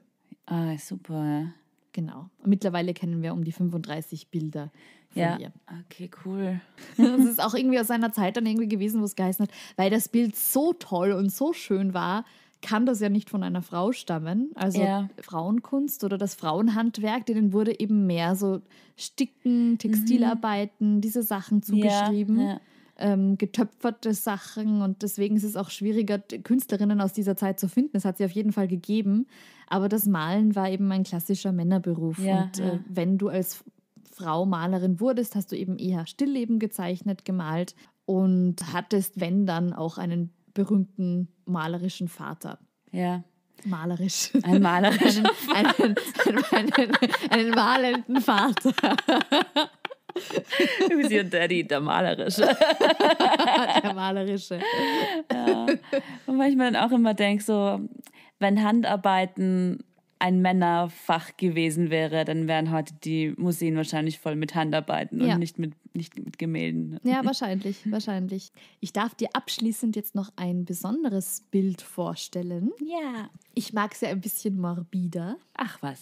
Ah, super. Genau. Und mittlerweile kennen wir um die 35 Bilder von ja. ihr. Okay, cool. Das ist auch irgendwie aus einer Zeit dann irgendwie gewesen, wo es geheißen hat, weil das Bild so toll und so schön war, kann das ja nicht von einer Frau stammen. Also ja. Frauenkunst oder das Frauenhandwerk, denen wurde eben mehr so Sticken, mhm. Textilarbeiten, mhm. diese Sachen zugeschrieben. Ja, ja. Ähm, getöpferte Sachen und deswegen ist es auch schwieriger, Künstlerinnen aus dieser Zeit zu finden. Es hat sie auf jeden Fall gegeben, aber das Malen war eben ein klassischer Männerberuf. und äh, wenn du als Frau Malerin wurdest, hast du eben eher Stillleben gezeichnet, gemalt und hattest, wenn dann, auch einen berühmten malerischen Vater. Ja. Malerisch. Ein malerischen. einen, einen, einen, einen malenden Vater. Who's your daddy? Der malerische. Der malerische. Ja. Und weil ich mir dann auch immer denke, so, wenn Handarbeiten ein Männerfach gewesen wäre, dann wären heute die Museen wahrscheinlich voll mit Handarbeiten ja. und nicht mit, nicht mit Gemälden. Ja, wahrscheinlich, wahrscheinlich. Ich darf dir abschließend jetzt noch ein besonderes Bild vorstellen. Ja. Ich mag es ja ein bisschen morbider. Ach was.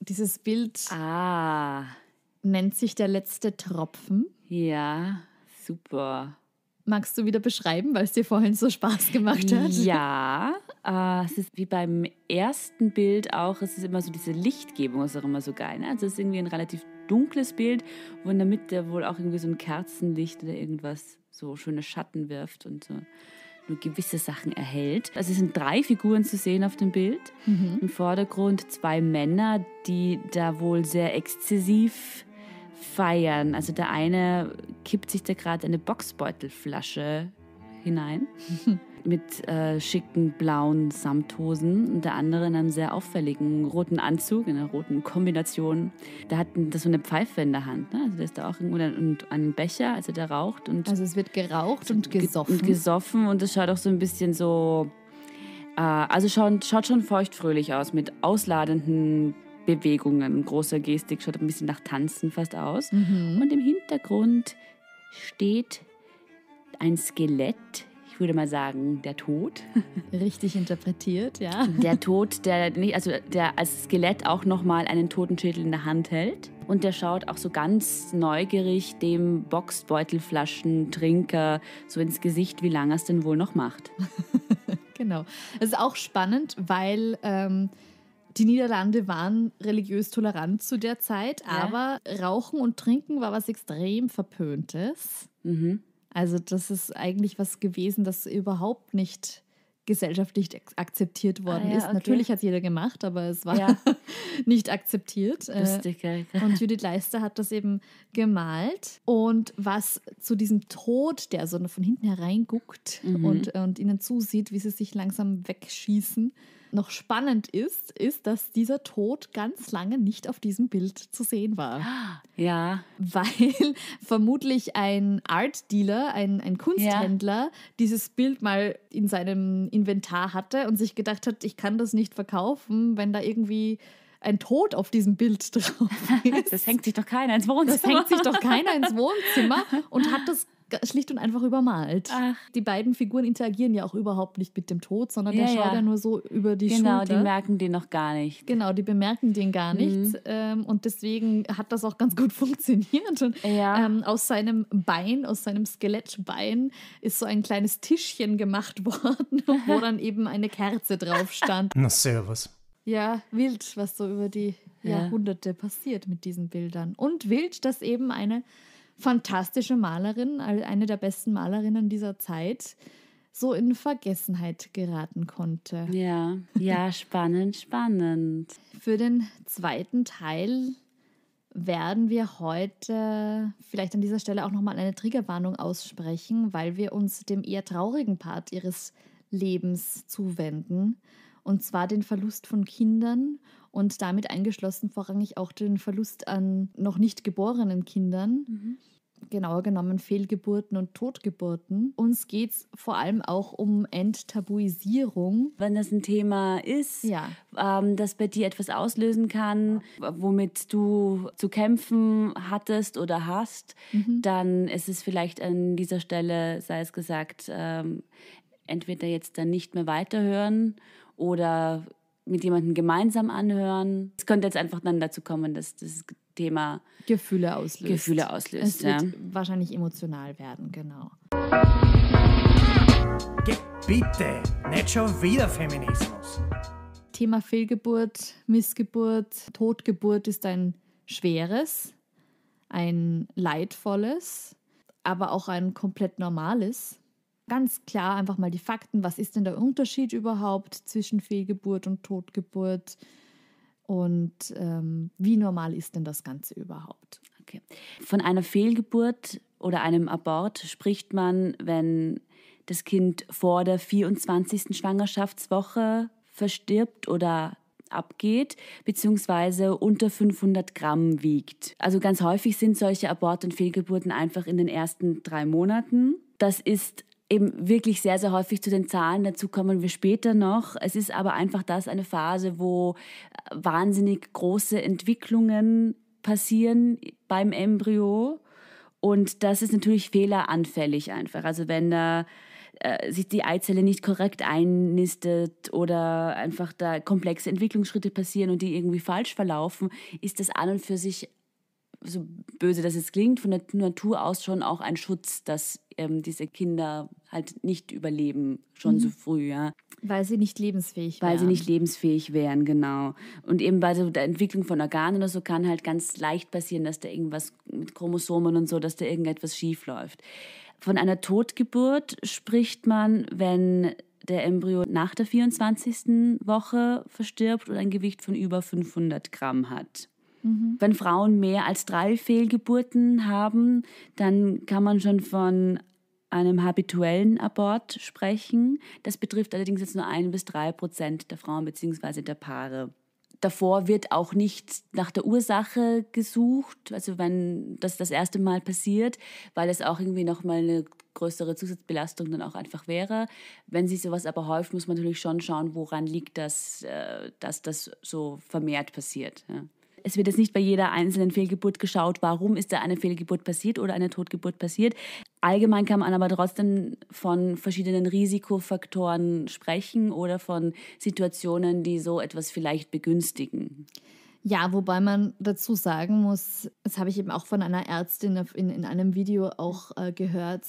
Dieses Bild ah. nennt sich der letzte Tropfen. Ja, super. Magst du wieder beschreiben, weil es dir vorhin so Spaß gemacht hat? Ja. Äh, es ist wie beim ersten Bild auch, es ist immer so diese Lichtgebung, ist auch immer so geil. Ne? Also es ist irgendwie ein relativ dunkles Bild, wo in der Mitte wohl auch irgendwie so ein Kerzenlicht oder irgendwas so schöne Schatten wirft und so nur gewisse Sachen erhält. Also es sind drei Figuren zu sehen auf dem Bild. Mhm. Im Vordergrund zwei Männer, die da wohl sehr exzessiv feiern. Also der eine kippt sich da gerade eine Boxbeutelflasche hinein. mit äh, schicken blauen Samthosen und der andere in einem sehr auffälligen roten Anzug, in einer roten Kombination. Der hat das so eine Pfeife in der Hand. Ne? Also der ist da auch irgendwo dann, und einen Becher, also der raucht. Und also es wird geraucht und gesoffen. Und gesoffen und es schaut auch so ein bisschen so. Äh, also schaut, schaut schon feuchtfröhlich aus mit ausladenden Bewegungen, großer Gestik, schaut ein bisschen nach Tanzen fast aus. Mhm. Und im Hintergrund steht ein Skelett ich würde mal sagen, der Tod. Richtig interpretiert, ja. Der Tod, der nicht, also der als Skelett auch nochmal einen Totenschädel in der Hand hält. Und der schaut auch so ganz neugierig dem Boxbeutelflaschentrinker so ins Gesicht, wie lange er es denn wohl noch macht. genau. Es ist auch spannend, weil. Ähm die Niederlande waren religiös tolerant zu der Zeit, ja. aber Rauchen und Trinken war was extrem Verpöntes. Mhm. Also das ist eigentlich was gewesen, das überhaupt nicht gesellschaftlich akzeptiert worden ah, ja, ist. Okay. Natürlich hat jeder gemacht, aber es war ja. nicht akzeptiert. Äh, Lustig, und Judith Leister hat das eben gemalt. Und was zu diesem Tod, der so von hinten hereinguckt mhm. und, äh, und ihnen zusieht, wie sie sich langsam wegschießen, noch spannend ist, ist, dass dieser Tod ganz lange nicht auf diesem Bild zu sehen war. Ja. Weil vermutlich ein Art Dealer, ein, ein Kunsthändler, ja. dieses Bild mal in seinem Inventar hatte und sich gedacht hat, ich kann das nicht verkaufen, wenn da irgendwie ein Tod auf diesem Bild drauf ist. Das hängt sich doch keiner ins Wohnzimmer. Das hängt sich doch keiner ins Wohnzimmer und hat das schlicht und einfach übermalt. Ach. Die beiden Figuren interagieren ja auch überhaupt nicht mit dem Tod, sondern ja, der schaut ja. ja nur so über die genau, Schulter. Genau, die merken den noch gar nicht. Genau, die bemerken den gar mhm. nicht. Ähm, und deswegen hat das auch ganz gut funktioniert. Und, ja. ähm, aus seinem Bein, aus seinem Skelettbein, ist so ein kleines Tischchen gemacht worden, wo dann eben eine Kerze drauf stand. Na, servus. Ja, wild, was so über die Jahrhunderte passiert mit diesen Bildern. Und wild, dass eben eine fantastische Malerin, eine der besten Malerinnen dieser Zeit, so in Vergessenheit geraten konnte. Ja, ja, spannend, spannend. Für den zweiten Teil werden wir heute vielleicht an dieser Stelle auch nochmal eine Triggerwarnung aussprechen, weil wir uns dem eher traurigen Part ihres Lebens zuwenden und zwar den Verlust von Kindern und damit eingeschlossen vorrangig auch den Verlust an noch nicht geborenen Kindern. Mhm. Genauer genommen Fehlgeburten und Totgeburten. Uns geht es vor allem auch um Enttabuisierung. Wenn das ein Thema ist, ja. ähm, das bei dir etwas auslösen kann, womit du zu kämpfen hattest oder hast, mhm. dann ist es vielleicht an dieser Stelle, sei es gesagt, ähm, entweder jetzt dann nicht mehr weiterhören oder mit jemandem gemeinsam anhören. Es könnte jetzt einfach dann dazu kommen, dass das Thema Gefühle auslöst. Gefühle auslöst. Es ja. wird wahrscheinlich emotional werden, genau. Bitte, nicht schon wieder Feminismus. Thema Fehlgeburt, Missgeburt, Totgeburt ist ein schweres, ein leidvolles, aber auch ein komplett normales ganz klar einfach mal die Fakten, was ist denn der Unterschied überhaupt zwischen Fehlgeburt und Totgeburt und ähm, wie normal ist denn das Ganze überhaupt? Okay. Von einer Fehlgeburt oder einem Abort spricht man, wenn das Kind vor der 24. Schwangerschaftswoche verstirbt oder abgeht, beziehungsweise unter 500 Gramm wiegt. Also ganz häufig sind solche Abort- und Fehlgeburten einfach in den ersten drei Monaten. Das ist eben wirklich sehr, sehr häufig zu den Zahlen. Dazu kommen wir später noch. Es ist aber einfach das eine Phase, wo äh, wahnsinnig große Entwicklungen passieren beim Embryo. Und das ist natürlich fehleranfällig einfach. Also wenn da äh, sich die Eizelle nicht korrekt einnistet oder einfach da komplexe Entwicklungsschritte passieren und die irgendwie falsch verlaufen, ist das an und für sich so böse das es klingt, von der Natur aus schon auch ein Schutz, dass ähm, diese Kinder halt nicht überleben, schon mhm. so früh, ja. Weil sie nicht lebensfähig wären. Weil sie nicht lebensfähig wären, genau. Und eben bei der Entwicklung von Organen oder so kann halt ganz leicht passieren, dass da irgendwas mit Chromosomen und so, dass da irgendetwas schiefläuft. Von einer Totgeburt spricht man, wenn der Embryo nach der 24. Woche verstirbt und ein Gewicht von über 500 Gramm hat. Mhm. Wenn Frauen mehr als drei Fehlgeburten haben, dann kann man schon von einem habituellen Abort sprechen. Das betrifft allerdings jetzt nur ein bis drei Prozent der Frauen bzw. der Paare. Davor wird auch nicht nach der Ursache gesucht, also wenn das das erste Mal passiert, weil es auch irgendwie nochmal eine größere Zusatzbelastung dann auch einfach wäre. Wenn sich sowas aber häuft, muss man natürlich schon schauen, woran liegt das, äh, dass das so vermehrt passiert. Ja es wird jetzt nicht bei jeder einzelnen Fehlgeburt geschaut, warum ist da eine Fehlgeburt passiert oder eine Totgeburt passiert. Allgemein kann man aber trotzdem von verschiedenen Risikofaktoren sprechen oder von Situationen, die so etwas vielleicht begünstigen. Ja, wobei man dazu sagen muss, das habe ich eben auch von einer Ärztin in, in einem Video auch äh, gehört,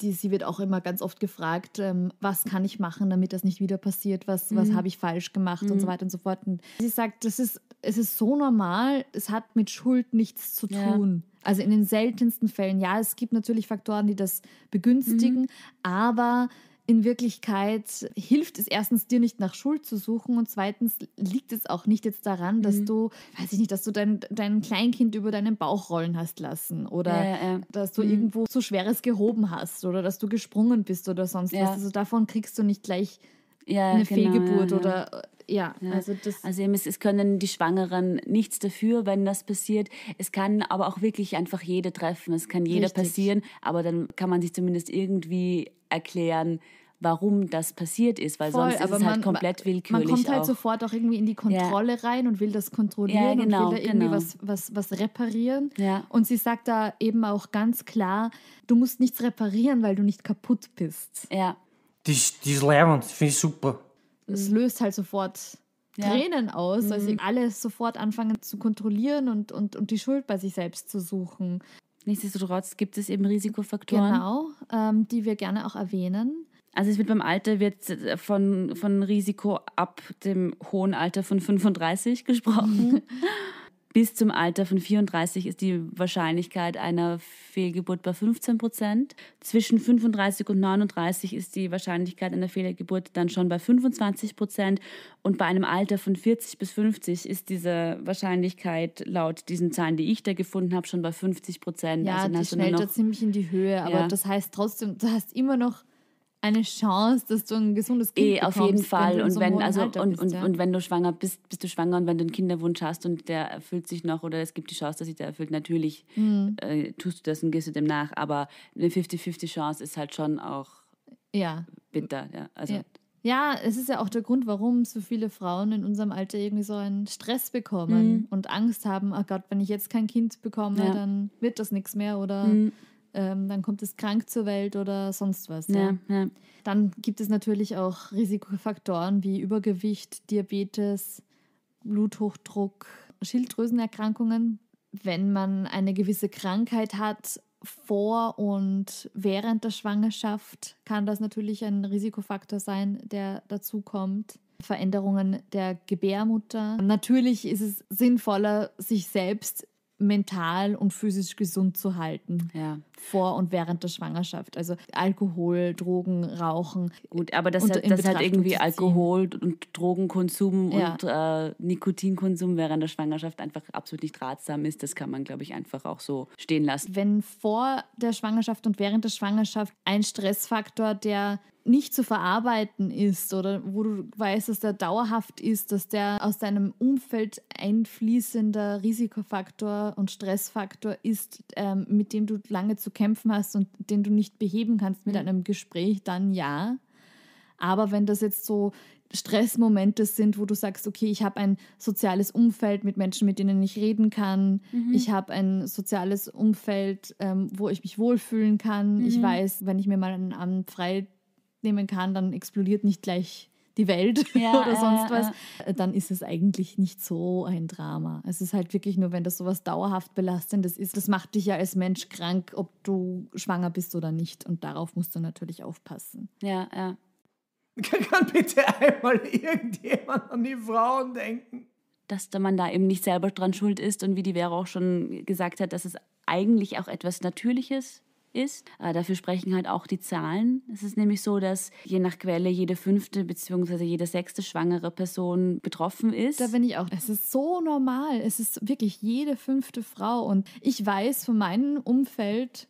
die, sie wird auch immer ganz oft gefragt, ähm, was kann ich machen, damit das nicht wieder passiert, was, mhm. was habe ich falsch gemacht mhm. und so mhm. weiter und so fort. Und sie sagt, das ist, es ist so normal, es hat mit Schuld nichts zu tun. Ja. Also in den seltensten Fällen, ja, es gibt natürlich Faktoren, die das begünstigen, mhm. aber in Wirklichkeit hilft es erstens dir nicht nach Schuld zu suchen und zweitens liegt es auch nicht jetzt daran, dass mhm. du, weiß ich nicht, dass du dein, dein Kleinkind über deinen Bauch rollen hast lassen oder ja, ja, ja. dass du mhm. irgendwo zu so Schweres gehoben hast oder dass du gesprungen bist oder sonst was. Also davon kriegst du nicht gleich eine genau, Fehlgeburt oder ja, ja, also, also das. Also eben, es, es, können die Schwangeren nichts dafür, wenn das passiert. Es kann aber auch wirklich einfach jede treffen. Es kann jeder richtig. passieren, aber dann kann man sich zumindest irgendwie erklären, warum das passiert ist, weil Voll, sonst ist es halt man, halt komplett willkürlich. Man kommt halt auch. sofort auch irgendwie in die Kontrolle ja. rein und will das kontrollieren ja, genau, und will da genau, irgendwie genau. was, was, was reparieren. Ja. Und sie sagt da eben auch ganz klar, du musst nichts reparieren, weil du nicht kaputt bist. Ja. Das, das Lehrwand finde ich super. Das löst halt sofort Tränen aus, mhm. weil sie mhm. alle sofort anfangen zu kontrollieren und, und, und die Schuld bei sich selbst zu suchen. Nichtsdestotrotz gibt es eben Risikofaktoren. Genau, ähm, die wir gerne auch erwähnen. Also es wird beim Alter wird äh, von, von Risiko ab dem hohen Alter von 35 gesprochen. Mhm. Bis zum Alter von 34 ist die Wahrscheinlichkeit einer Fehlgeburt bei 15 Prozent. Zwischen 35 und 39 ist die Wahrscheinlichkeit einer Fehlgeburt dann schon bei 25 Prozent. Und bei einem Alter von 40 bis 50 ist diese Wahrscheinlichkeit laut diesen Zahlen, die ich da gefunden habe, schon bei 50 Prozent. Ja, also die schnellt da ziemlich in die Höhe. Aber ja. das heißt trotzdem, du hast immer noch eine Chance, dass du ein gesundes Kind e, eh, auf bekommst. Auf jeden Fall. Und wenn, also, Alter und, bist, ja. und, wenn du schwanger bist, bist du schwanger und wenn du einen Kinderwunsch hast und der erfüllt sich noch oder es gibt die Chance, dass sich der erfüllt, natürlich mhm. äh, tust du das und gehst du dem nach. Aber eine 50-50-Chance ist halt schon auch ja. bitter. Ja, also. Ja. ja. es ist ja auch der Grund, warum so viele Frauen in unserem Alter irgendwie so einen Stress bekommen mhm. und Angst haben, oh Gott, wenn ich jetzt kein Kind bekomme, dann wird das nichts mehr oder mhm ähm, dann kommt es krank zur Welt oder sonst was. Ja, ja. Dann gibt es natürlich auch Risikofaktoren wie Übergewicht, Diabetes, Bluthochdruck, Schilddrüsenerkrankungen. Wenn man eine gewisse Krankheit hat, vor und während der Schwangerschaft kann das natürlich ein Risikofaktor sein, der dazukommt. Veränderungen der Gebärmutter. Natürlich ist es sinnvoller, sich selbst mental und physisch gesund zu halten. Ja. Vor und während der Schwangerschaft. Also Alkohol, Drogen, Rauchen. Gut, aber das, hat, das hat irgendwie Alkohol und Drogenkonsum ja. und äh, Nikotinkonsum während der Schwangerschaft einfach absolut nicht ratsam ist. Das kann man, glaube ich, einfach auch so stehen lassen. Wenn vor der Schwangerschaft und während der Schwangerschaft ein Stressfaktor, der nicht zu verarbeiten ist oder wo du weißt, dass der dauerhaft ist, dass der aus deinem Umfeld einfließender Risikofaktor und Stressfaktor ist, ähm, mit dem du lange zu kämpfen hast und den du nicht beheben kannst mit mhm. einem Gespräch, dann ja. Aber wenn das jetzt so Stressmomente sind, wo du sagst, okay, ich habe ein soziales Umfeld mit Menschen, mit denen ich reden kann, mhm. ich habe ein soziales Umfeld, ähm, wo ich mich wohlfühlen kann, mhm. ich weiß, wenn ich mir mal einen Abend frei nehmen kann, dann explodiert nicht gleich die Welt ja, oder sonst was, äh, äh. dann ist es eigentlich nicht so ein Drama. Es ist halt wirklich nur, wenn das sowas dauerhaft belastendes ist, das macht dich ja als Mensch krank, ob du schwanger bist oder nicht. Und darauf musst du natürlich aufpassen. Ja, ja. Kann bitte einmal irgendjemand an die Frauen denken? Dass man da eben nicht selber dran schuld ist und wie die Vera auch schon gesagt hat, dass es eigentlich auch etwas Natürliches ist. Äh, dafür sprechen halt auch die Zahlen. Es ist nämlich so, dass je nach Quelle jede fünfte bzw. jede sechste schwangere Person betroffen ist. Da bin ich auch. Es ist so normal. Es ist wirklich jede fünfte Frau. Und ich weiß von meinem Umfeld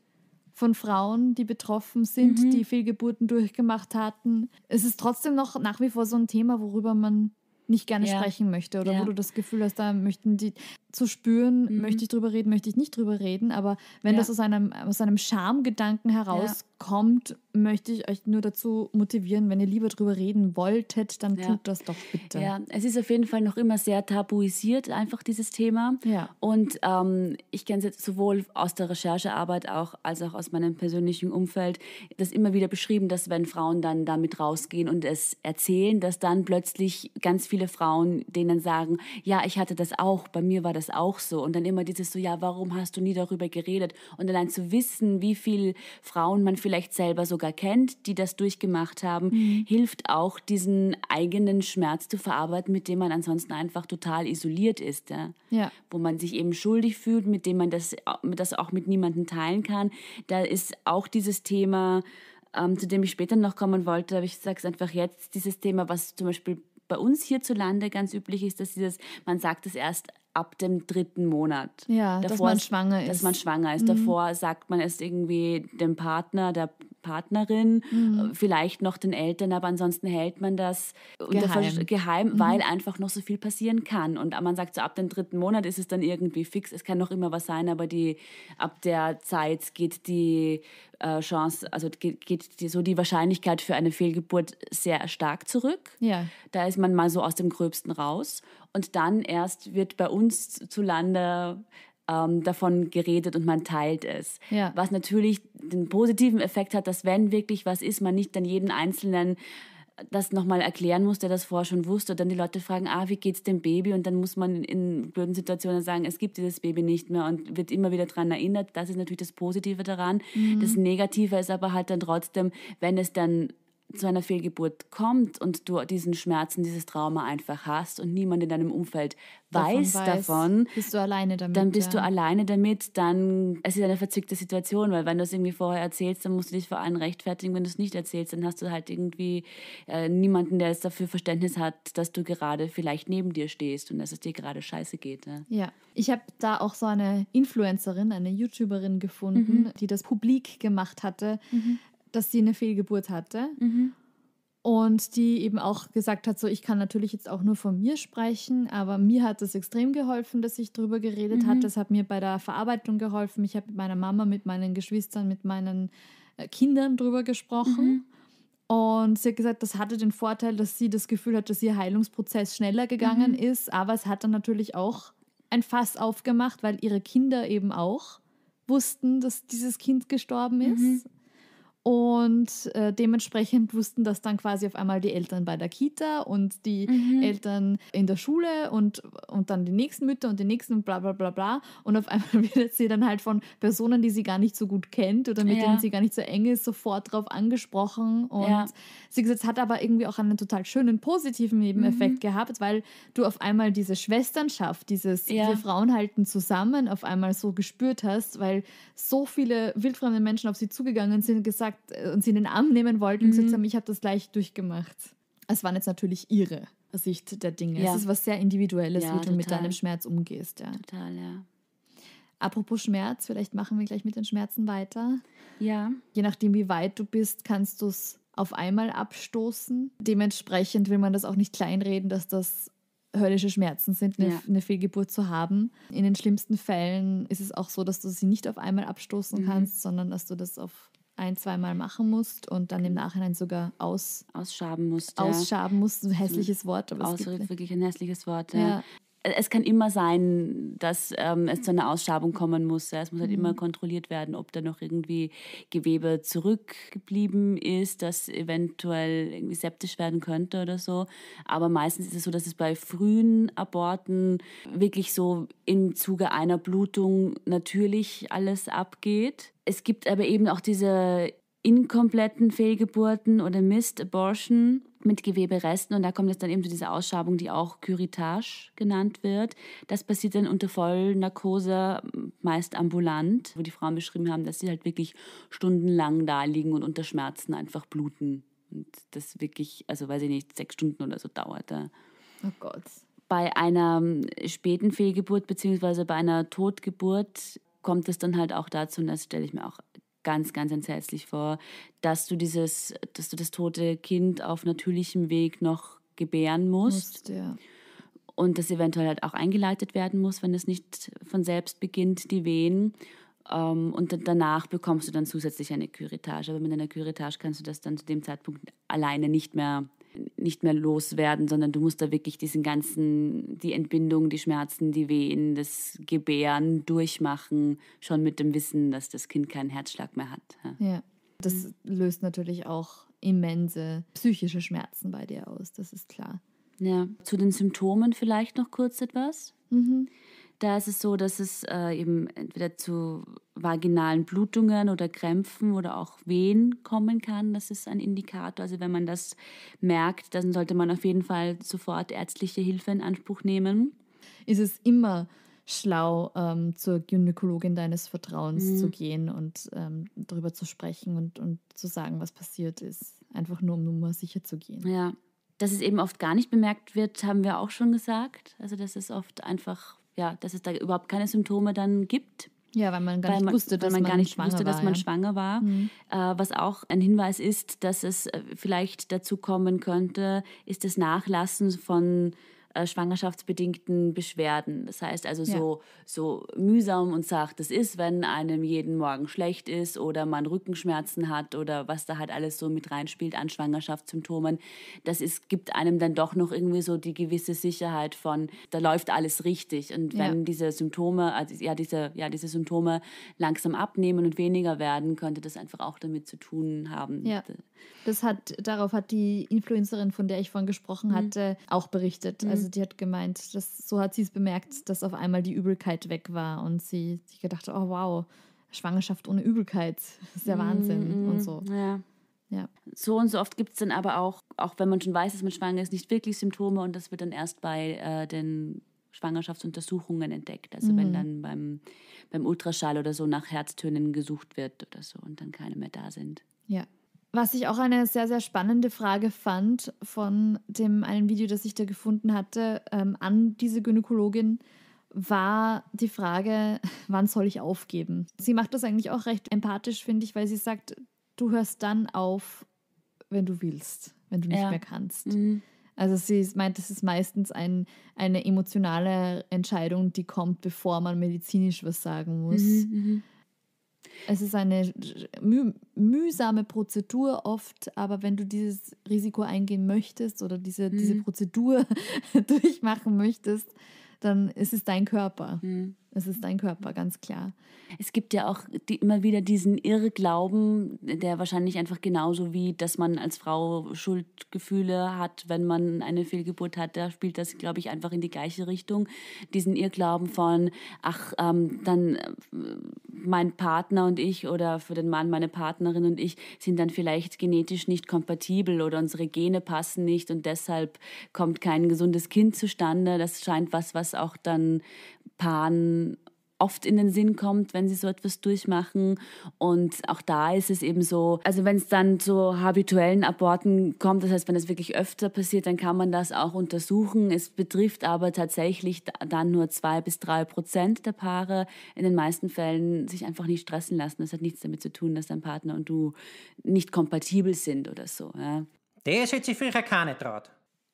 von Frauen, die betroffen sind, mhm. die Fehlgeburten durchgemacht hatten. Es ist trotzdem noch nach wie vor so ein Thema, worüber man nicht gerne ja. sprechen möchte oder ja. wo du das Gefühl hast, da möchten die zu spüren, mhm. möchte ich drüber reden, möchte ich nicht drüber reden, aber wenn ja. das aus einem, aus einem Schamgedanken herauskommt, ja. möchte ich euch nur dazu motivieren, wenn ihr lieber drüber reden wolltet, dann ja. tut das doch bitte. Ja, es ist auf jeden Fall noch immer sehr tabuisiert, einfach dieses Thema. Ja. Und ähm, ich kenne es jetzt sowohl aus der Recherchearbeit auch, als auch aus meinem persönlichen Umfeld, das immer wieder beschrieben, dass wenn Frauen dann damit rausgehen und es erzählen, dass dann plötzlich ganz viele Frauen denen sagen, ja, ich hatte das auch, bei mir war das das auch so. Und dann immer dieses so, ja, warum hast du nie darüber geredet? Und allein zu wissen, wie viele Frauen man vielleicht selber sogar kennt, die das durchgemacht haben, mhm. hilft auch, diesen eigenen Schmerz zu verarbeiten, mit dem man ansonsten einfach total isoliert ist. Ja? ja. Wo man sich eben schuldig fühlt, mit dem man das, äh, das auch mit niemandem teilen kann. Da ist auch dieses Thema, ähm, zu dem ich später noch kommen wollte, aber ich sage es einfach jetzt, dieses Thema, was zum Beispiel bei uns hierzulande ganz üblich ist, dass dieses, man sagt es erst ab dem dritten Monat. Ja, davor dass man ist, schwanger ist. Dass man schwanger ist. Mhm. Davor sagt man es irgendwie dem Partner, der Partnerin, mhm. Äh, vielleicht noch den Eltern, aber ansonsten hält man das geheim, geheim mhm. weil einfach noch so viel passieren kann. Und man sagt so, ab dem dritten Monat ist es dann irgendwie fix. Es kann noch immer was sein, aber die, ab der Zeit geht die äh, Chance, also geht, geht die, so die Wahrscheinlichkeit für eine Fehlgeburt sehr stark zurück. Ja. Da ist man mal so aus dem Gröbsten raus. Und dann erst wird bei uns zu Lande ähm, davon geredet und man teilt es. Ja. Was natürlich den positiven Effekt hat, dass wenn wirklich was ist, man nicht dann jeden Einzelnen das nochmal erklären muss, der das vorher schon wusste. Und dann die Leute fragen, ah, wie geht's dem Baby? Und dann muss man in blöden Situationen sagen, es gibt dieses Baby nicht mehr und wird immer wieder daran erinnert. Das ist natürlich das Positive daran. Mhm. Das Negative ist aber halt dann trotzdem, wenn es dann zu einer Fehlgeburt kommt und du diesen Schmerzen, dieses Trauma einfach hast und niemand in deinem Umfeld weiß davon, weiß, davon bist du alleine damit. Dann bist ja. du alleine damit, dann es ist eine verzückte Situation, weil wenn du es irgendwie vorher erzählst, dann musst du dich vor allem rechtfertigen, wenn du es nicht erzählst, dann hast du halt irgendwie äh, niemanden, der es dafür Verständnis hat, dass du gerade vielleicht neben dir stehst und dass es dir gerade scheiße geht. Ne? Ja, ich habe da auch so eine Influencerin, eine YouTuberin gefunden, mhm. die das publik gemacht hatte. Mhm dass sie eine Fehlgeburt hatte. Mhm. Und die eben auch gesagt hat, so ich kann natürlich jetzt auch nur von mir sprechen, aber mir hat es extrem geholfen, dass ich darüber geredet mhm. habe. Das hat mir bei der Verarbeitung geholfen. Ich habe mit meiner Mama, mit meinen Geschwistern, mit meinen äh, Kindern darüber gesprochen. Mhm. Und sie hat gesagt, das hatte den Vorteil, dass sie das Gefühl hat, dass ihr Heilungsprozess schneller gegangen mhm. ist. Aber es hat dann natürlich auch ein Fass aufgemacht, weil ihre Kinder eben auch wussten, dass dieses Kind gestorben mhm. ist. Und äh, dementsprechend wussten das dann quasi auf einmal die Eltern bei der Kita und die mhm. Eltern in der Schule und, und dann die nächsten Mütter und die nächsten und bla bla bla bla. Und auf einmal wird sie dann halt von Personen, die sie gar nicht so gut kennt oder mit ja. denen sie gar nicht so eng ist, sofort drauf angesprochen. Und ja. sie gesagt, hat aber irgendwie auch einen total schönen positiven Nebeneffekt mhm. gehabt, weil du auf einmal diese Schwesternschaft, dieses ja. wir Frauen halten zusammen auf einmal so gespürt hast, weil so viele wildfremde Menschen auf sie zugegangen sind und gesagt, gesagt, äh, sie in den Arm nehmen wollten und gesagt mhm. haben, ich habe das gleich durchgemacht. Es waren jetzt natürlich ihre Sicht der Dinge. Ja. Es ist was sehr Individuelles, ja, wie du total. mit deinem Schmerz umgehst. Ja. Total, ja. Apropos Schmerz, vielleicht machen wir gleich mit den Schmerzen weiter. Ja. Je nachdem, wie weit du bist, kannst du es auf einmal abstoßen. Dementsprechend will man das auch nicht kleinreden, dass das höllische Schmerzen sind, eine, ja. eine, Fehlgeburt zu haben. In den schlimmsten Fällen ist es auch so, dass du sie nicht auf einmal abstoßen mhm. kannst, sondern dass du das auf ein, zweimal machen musst und dann im mhm. Nachhinein sogar aus, ausschaben musst. Ausschaben ja. musst, ein hässliches Wort. Aber Aus, es gibt, wirklich ein hässliches Wort. Ja. ja es kann immer sein, dass ähm, es zu einer Ausschabung kommen muss. Ja. Es muss halt mhm. immer kontrolliert werden, ob da noch irgendwie Gewebe zurückgeblieben ist, das eventuell irgendwie septisch werden könnte oder so. Aber meistens ist es so, dass es bei frühen Aborten wirklich so im Zuge einer Blutung natürlich alles abgeht. Es gibt aber eben auch diese inkompletten Fehlgeburten oder Missed Abortion mit Geweberesten und da kommt jetzt dann eben zu dieser Ausschabung, die auch Curitage genannt wird. Das passiert dann unter Vollnarkose, meist ambulant, wo die Frauen beschrieben haben, dass sie halt wirklich stundenlang da liegen und unter Schmerzen einfach bluten. Und das wirklich, also weiß ich nicht, sechs Stunden oder so dauerte. Oh Gott. Bei einer ähm, späten Fehlgeburt bzw. bei einer Totgeburt kommt es dann halt auch dazu, und das stelle ich mir auch ganz, ganz entsetzlich vor, dass du dieses, dass du das tote Kind auf natürlichem Weg noch gebären musst. musst ja. Und das eventuell halt auch eingeleitet werden muss, wenn es nicht von selbst beginnt, die Wehen. Um, ähm, und danach bekommst du dann zusätzlich eine Curettage. Aber mit einer Curettage kannst du das dann zu dem Zeitpunkt alleine nicht mehr nicht mehr loswerden, sondern du musst da wirklich diesen ganzen, die Entbindung, die Schmerzen, die Wehen, das Gebären durchmachen, schon mit dem Wissen, dass das Kind keinen Herzschlag mehr hat. Ja, ja. das mhm. löst natürlich auch immense psychische Schmerzen bei dir aus, das ist klar. Ja, zu den Symptomen vielleicht noch kurz etwas. Mhm. Da ist es so, dass es äh, eben entweder zu vaginalen Blutungen oder Krämpfen oder auch Wehen kommen kann. Das ist ein Indikator. Also wenn man das merkt, dann sollte man auf jeden Fall sofort ärztliche Hilfe in Anspruch nehmen. Ist es immer schlau, ähm, zur Gynäkologin deines Vertrauens mhm. zu gehen und ähm, darüber zu sprechen und, und zu sagen, was passiert ist. Einfach nur, um Nummer sicher zu gehen. Ja, dass es eben oft gar nicht bemerkt wird, haben wir auch schon gesagt. Also, dass es oft einfach ja, dass es da überhaupt keine Symptome dann gibt. Ja, weil man gar weil nicht wusste, dass man, gar nicht schwanger wusste, war, dass man ja. schwanger war. Mhm. Äh, was auch ein Hinweis ist, dass es äh, vielleicht dazu kommen könnte, ist das Nachlassen von äh, schwangerschaftsbedingten Beschwerden. Das heißt also ja. so, mühsam und sagt, das ist, wenn einem jeden Morgen schlecht ist oder man Rückenschmerzen hat oder was da halt alles so mit reinspielt an Schwangerschaftssymptomen. Das ist, gibt einem dann doch noch irgendwie so die gewisse Sicherheit von, da läuft alles richtig. Und wenn ja. diese Symptome, also ja, diese, ja, diese Symptome langsam abnehmen und weniger werden, könnte das einfach auch damit zu tun haben. Ja. Das hat, darauf hat die Influencerin, von der ich vorhin gesprochen mhm. hatte, mhm. auch berichtet. Mhm. Also die hat gemeint, dass, so hat sie es bemerkt, dass auf einmal die Übelkeit weg war und sie sich gedacht, oh wow, Schwangerschaft ohne Übelkeit, das ist ja mhm, Wahnsinn und mhm. so. Ja. Ja. So und so oft gibt es dann aber auch, auch wenn man schon weiß, dass man schwanger ist, nicht wirklich Symptome und das wird dann erst bei äh, den Schwangerschaftsuntersuchungen entdeckt. Also mhm. wenn dann beim, beim Ultraschall oder so nach Herztönen gesucht wird oder so und dann keine mehr da sind. Ja, was ich auch eine sehr, sehr spannende Frage fand von dem einen Video, das ich da gefunden hatte, ähm, an diese Gynäkologin, war die Frage, wann soll ich aufgeben? Sie macht das eigentlich auch recht empathisch, finde ich, weil sie sagt, du hörst dann auf, wenn du willst, wenn du nicht ja. mehr kannst. Mhm. Also sie meint, das ist meistens ein, eine emotionale Entscheidung, die kommt, bevor man medizinisch was sagen muss. Mhm, mhm. Es ist eine müh mühsame Prozedur oft, aber wenn du dieses Risiko eingehen möchtest oder diese, mhm. diese Prozedur durchmachen möchtest, dann ist es dein Körper. Mhm. Es ist dein Körper, ganz klar. Es gibt ja auch die, immer wieder diesen Irrglauben, der wahrscheinlich einfach genauso wie, dass man als Frau Schuldgefühle hat, wenn man eine Fehlgeburt hat, da spielt das, glaube ich, einfach in die gleiche Richtung. Diesen Irrglauben von, ach, ähm, dann äh, mein Partner und ich oder für den Mann meine Partnerin und ich sind dann vielleicht genetisch nicht kompatibel oder unsere Gene passen nicht und deshalb kommt kein gesundes Kind zustande. Das scheint was, was auch dann Paaren oft in den Sinn kommt, wenn sie so etwas durchmachen. Und auch da ist es eben so, also wenn es dann zu habituellen Aborten kommt, das heißt, wenn es wirklich öfter passiert, dann kann man das auch untersuchen. Es betrifft aber tatsächlich dann nur zwei bis drei Prozent der Paare. In den meisten Fällen sich einfach nicht stressen lassen. Das hat nichts damit zu tun, dass dein Partner und du nicht kompatibel sind oder so. Ja. Das hätte sich vielleicht auch keiner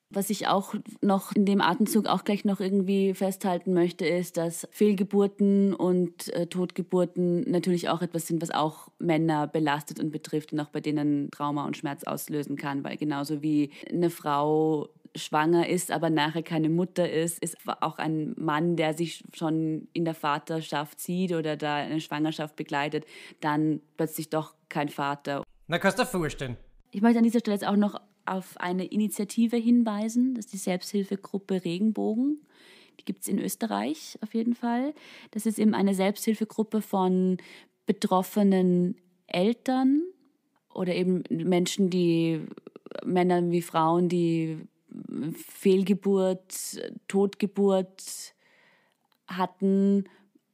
was ich auch noch in dem Atemzug auch gleich noch irgendwie festhalten möchte, ist, dass Fehlgeburten und äh, Totgeburten natürlich auch etwas sind, was auch Männer belastet und betrifft und auch bei denen Trauma und Schmerz auslösen kann, weil genauso wie eine Frau schwanger ist, aber nachher keine Mutter ist, ist auch ein Mann, der sich schon in der Vaterschaft sieht oder da eine Schwangerschaft begleitet, dann plötzlich doch kein Vater. Na, kannst du dir vorstellen. Ich möchte an dieser Stelle jetzt auch noch auf eine Initiative hinweisen, das ist die Selbsthilfegruppe Regenbogen. Die gibt es in Österreich auf jeden Fall. Das ist eben eine Selbsthilfegruppe von betroffenen Eltern oder eben Menschen, die Männer wie Frauen, die Fehlgeburt, Totgeburt hatten,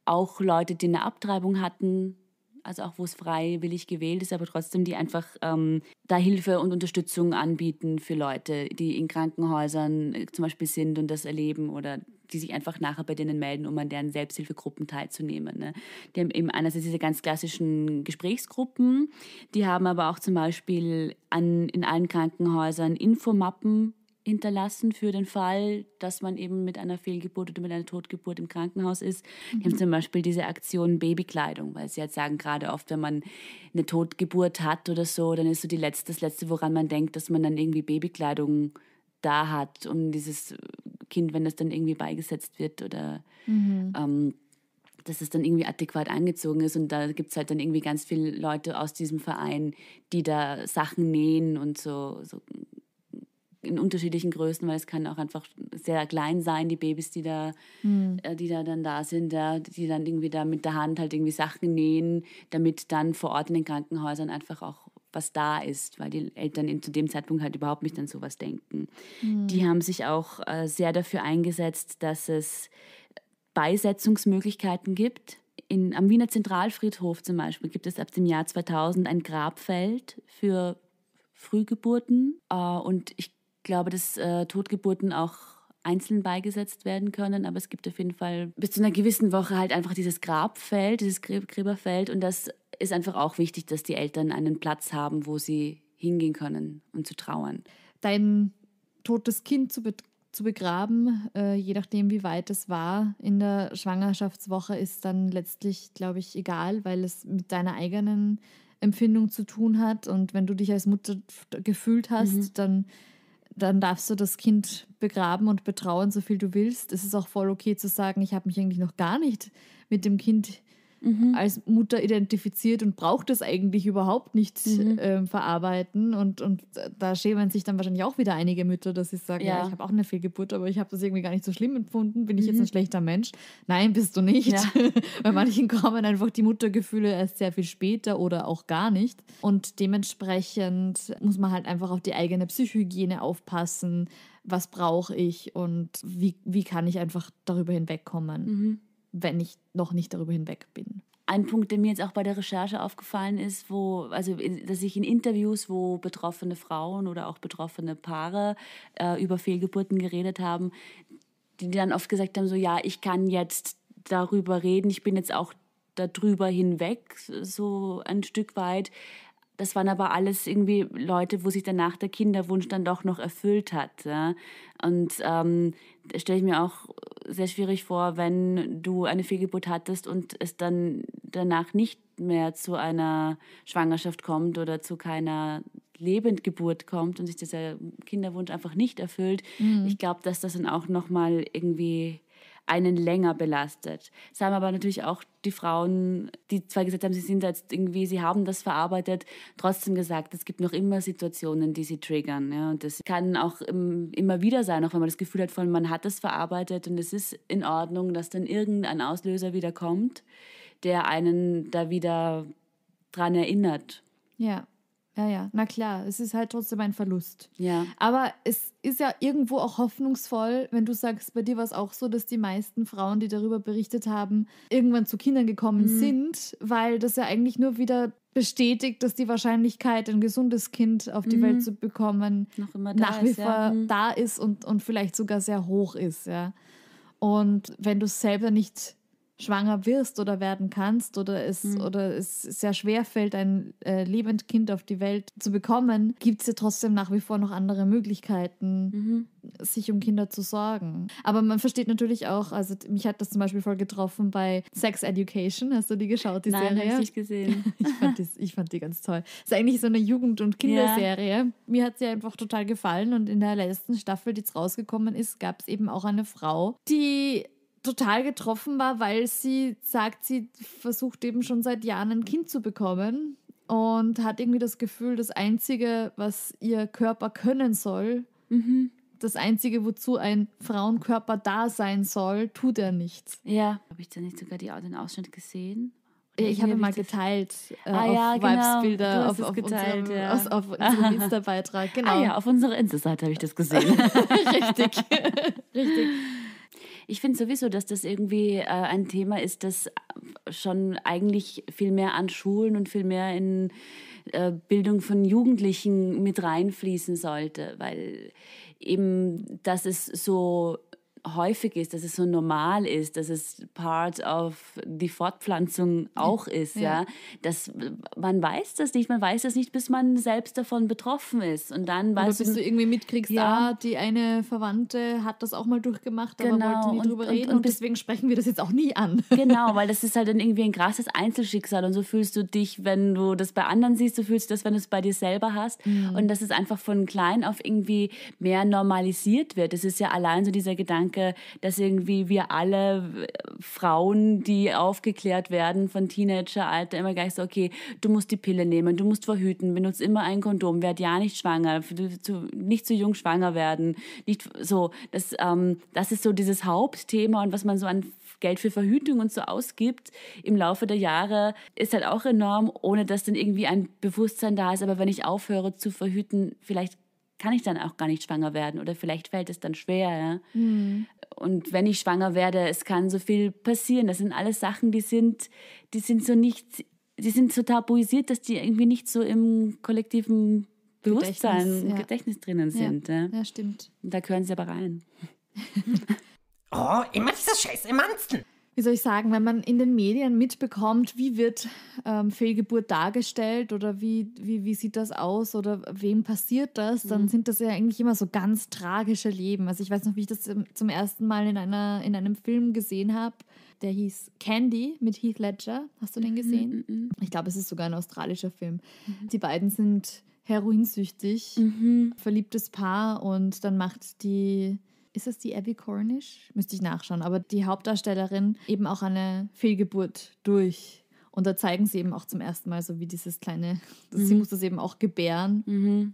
auch Leute, die eine Abtreibung hatten, also auch wo es freiwillig gewählt ist, aber trotzdem die einfach ähm, da Hilfe und Unterstützung anbieten für Leute, die in Krankenhäusern äh, zum Beispiel sind und das erleben oder die sich einfach nachher bei denen melden, um an deren Selbsthilfegruppen teilzunehmen. Ne? Die haben eben einerseits diese ganz klassischen Gesprächsgruppen, die haben aber auch zum Beispiel an, in allen Krankenhäusern Infomappen hinterlassen für den Fall, dass man eben mit einer Fehlgeburt oder mit einer Totgeburt im Krankenhaus ist. Mhm. Die haben mhm. zum Beispiel diese Aktion Babykleidung, weil sie jetzt sagen, gerade oft, wenn man eine Totgeburt hat oder so, dann ist so die letzte, das Letzte, woran man denkt, dass man dann irgendwie Babykleidung da hat, und dieses Kind, wenn das dann irgendwie beigesetzt wird oder mhm. ähm, dass es dann irgendwie adäquat angezogen ist. Und da gibt es halt dann irgendwie ganz viele Leute aus diesem Verein, die da Sachen nähen und so, so in unterschiedlichen Größen, weil es kann auch einfach sehr klein sein, die Babys, die da, mhm. äh, die da dann da sind, da, die dann irgendwie da mit der Hand halt irgendwie Sachen nähen, damit dann vor Ort in den Krankenhäusern einfach auch was da ist, weil die Eltern in, zu dem Zeitpunkt halt überhaupt nicht an sowas denken. Mhm. Die haben sich auch äh, sehr dafür eingesetzt, dass es Beisetzungsmöglichkeiten gibt. In, am Wiener Zentralfriedhof zum Beispiel gibt es ab dem Jahr 2000 ein Grabfeld für Frühgeburten. Äh, und ich glaube, dass äh, Totgeburten auch einzeln beigesetzt werden können, aber es gibt auf jeden Fall bis zu einer gewissen Woche halt einfach dieses Grabfeld, dieses Gräberfeld und das ist einfach auch wichtig, dass die Eltern einen Platz haben, wo sie hingehen können, um zu trauern. Dein totes Kind zu, be zu begraben, äh, je nachdem wie weit es war in der Schwangerschaftswoche, ist dann letztlich, glaube ich, egal, weil es mit deiner eigenen Empfindung zu tun hat und wenn du dich als Mutter gefühlt hast, mhm. dann dann darfst du das Kind begraben und betrauen, so viel du willst. Es ist auch voll okay zu sagen, ich habe mich eigentlich noch gar nicht mit dem Kind mhm. als Mutter identifiziert und braucht es eigentlich überhaupt nicht mhm. äh, verarbeiten. Und, und da schämen sich dann wahrscheinlich auch wieder einige Mütter, dass sie sagen, ja, ja ich habe auch eine Fehlgeburt, aber ich habe das irgendwie gar nicht so schlimm empfunden. Bin ich jetzt mhm. ein schlechter Mensch? Nein, bist du nicht. Ja. Bei manchen kommen einfach die Muttergefühle erst sehr viel später oder auch gar nicht. Und dementsprechend muss man halt einfach auf die eigene Psychohygiene aufpassen was brauche ich und wie, wie kann ich einfach darüber hinwegkommen. Mhm wenn ich noch nicht darüber hinweg bin. Ein Punkt, der mir jetzt auch bei der Recherche aufgefallen ist, wo, also, dass ich in Interviews, wo betroffene Frauen oder auch betroffene Paare äh, über Fehlgeburten geredet haben, die dann oft gesagt haben, so, ja, ich kann jetzt darüber reden, ich bin jetzt auch darüber hinweg, so ein Stück weit. Das waren aber alles irgendwie Leute, wo sich danach der Kinderwunsch dann doch noch erfüllt hat. Ja? Und ähm, stelle ich mir auch sehr schwierig vor, wenn du eine Fehlgeburt hattest und es dann danach nicht mehr zu einer Schwangerschaft kommt oder zu keiner Lebendgeburt kommt und sich dieser Kinderwunsch einfach nicht erfüllt. Mhm. Ich glaube, dass das dann auch nochmal irgendwie einen länger belastet. Es haben aber natürlich auch die Frauen, die zwar gesagt haben, sie sind jetzt irgendwie, sie haben das verarbeitet, trotzdem gesagt, es gibt noch immer Situationen, die sie triggern. Ja? Und das kann auch immer wieder sein, auch wenn man das Gefühl hat von, man hat das verarbeitet und es ist in Ordnung, dass dann irgendein Auslöser wieder kommt, der einen da wieder dran erinnert. Ja. Ja, ja, na klar, es ist halt trotzdem ein Verlust. Ja. Aber es ist ja irgendwo auch hoffnungsvoll, wenn du sagst, bei dir war es auch so, dass die meisten Frauen, die darüber berichtet haben, irgendwann zu Kindern gekommen mhm. sind, weil das ja eigentlich nur wieder bestätigt, dass die Wahrscheinlichkeit, ein gesundes Kind auf die mhm. Welt zu bekommen, nach wie ist, vor ja. Mhm. da ist und, und vielleicht sogar sehr hoch ist. Ja. Und wenn du es selber nicht schwanger wirst oder werden kannst oder es, mhm. oder es sehr schwer fällt, ein äh, lebend Kind auf die Welt zu bekommen, gibt es ja trotzdem nach wie vor noch andere Möglichkeiten, mhm. sich um Kinder zu sorgen. Aber man versteht natürlich auch, also mich hat das zum Beispiel voll getroffen bei Sex Education. Hast du die geschaut, die Nein, Serie? Nein, nicht gesehen. ich, fand die, ich fand die ganz toll. Es ist eigentlich so eine Jugend- und Kinderserie. Ja. Mir hat sie einfach total gefallen und in der letzten Staffel, die jetzt rausgekommen ist, gab es eben auch eine Frau, die total getroffen war, weil sie sagt, sie versucht eben schon seit Jahren ein Kind zu bekommen und hat irgendwie das Gefühl, das Einzige, was ihr Körper können soll, mhm. das Einzige, wozu ein Frauenkörper da sein soll, tut er nichts. Ja. Habe ich da nicht sogar die, den Ausschnitt gesehen? Ja, ich habe mal geteilt äh, ah auf ja, genau. ja. auf unserem Insta-Beitrag. Genau. Ah ja, genau. auf unserer Insta-Seite habe ich das gesehen. Richtig. Richtig ich finde sowieso, dass das irgendwie äh, ein Thema ist, das äh, schon eigentlich viel mehr an Schulen und viel mehr in äh, Bildung von Jugendlichen mit reinfließen sollte, weil eben, dass es so häufig ist, dass es so normal ist, dass es Part of die Fortpflanzung auch ist, ja. ja. Das, man weiß das nicht, man weiß das nicht, bis man selbst davon betroffen ist und dann weißt Oder bis du irgendwie mitkriegst, ja, ah, die eine Verwandte hat das auch mal durchgemacht, genau, aber wollte nie und, drüber und, reden und, und deswegen sprechen wir das jetzt auch nie an. Genau, weil das ist halt dann irgendwie ein krasses Einzelschicksal und so fühlst du dich, wenn du das bei anderen siehst, so fühlst du das, wenn du es bei dir selber hast mhm. und dass es einfach von klein auf irgendwie mehr normalisiert wird. Das ist ja allein so dieser Gedanke Gedanke, dass irgendwie wir alle äh, Frauen, die aufgeklärt werden von Teenageralter, immer gleich so, okay, du musst die Pille nehmen, du musst verhüten, benutzt immer ein Kondom, werd ja nicht schwanger, zu, nicht zu jung schwanger werden, nicht so. Das, ähm, das ist so dieses Hauptthema und was man so an Geld für Verhütung und so ausgibt im Laufe der Jahre, ist halt auch enorm, ohne dass dann irgendwie ein Bewusstsein da ist. Aber wenn ich aufhöre zu verhüten, vielleicht kann ich dann auch gar nicht schwanger werden oder vielleicht fällt es dann schwer. Ja? Mhm. Und wenn ich schwanger werde, es kann so viel passieren. Das sind alles Sachen, die sind, die sind so nicht, die sind so tabuisiert, dass die irgendwie nicht so im kollektiven Bewusstsein, Gedächtnis, ja. Gedächtnis drinnen sind. Ja, ja stimmt. Und da gehören sie aber rein. oh, immer dieser scheiß Emanzen wie soll ich sagen, wenn man in den Medien mitbekommt, wie wird ähm, Fehlgeburt dargestellt oder wie, wie, wie sieht das aus oder wem passiert das, dann mhm. sind das ja eigentlich immer so ganz tragische Leben. Also ich weiß noch, wie ich das zum ersten Mal in, einer, in einem Film gesehen habe. Der hieß Candy mit Heath Ledger. Hast du den mhm, gesehen? Mhm. Ich glaube, es ist sogar ein australischer Film. Mhm. Die beiden sind heroinsüchtig, mhm. verliebtes Paar und dann macht die ist es die Abby Cornish? Müsste ich nachschauen, aber die Hauptdarstellerin eben auch eine Fehlgeburt durch. Und da zeigen sie eben auch zum ersten Mal so wie dieses kleine, mhm. sie muss das eben auch gebären. Mhm.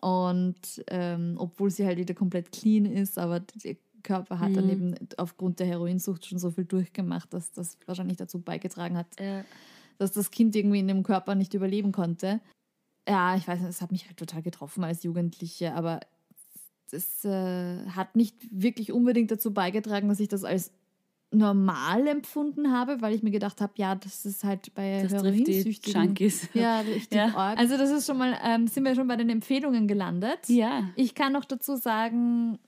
Und ähm, obwohl sie halt wieder komplett clean ist, aber der Körper hat mhm. dann eben aufgrund der Heroinsucht schon so viel durchgemacht, dass das wahrscheinlich dazu beigetragen hat, ja. dass das Kind irgendwie in dem Körper nicht überleben konnte. Ja, ich weiß nicht, es hat mich halt total getroffen als Jugendliche, aber das äh, hat nicht wirklich unbedingt dazu beigetragen, dass ich das als normal empfunden habe, weil ich mir gedacht habe, ja, das ist halt bei das Heroinsüchtigen. Junkies. Ja, richtig ja. Org. Also das ist schon mal, ähm, sind wir schon bei den Empfehlungen gelandet. Ja. Ich kann noch dazu sagen,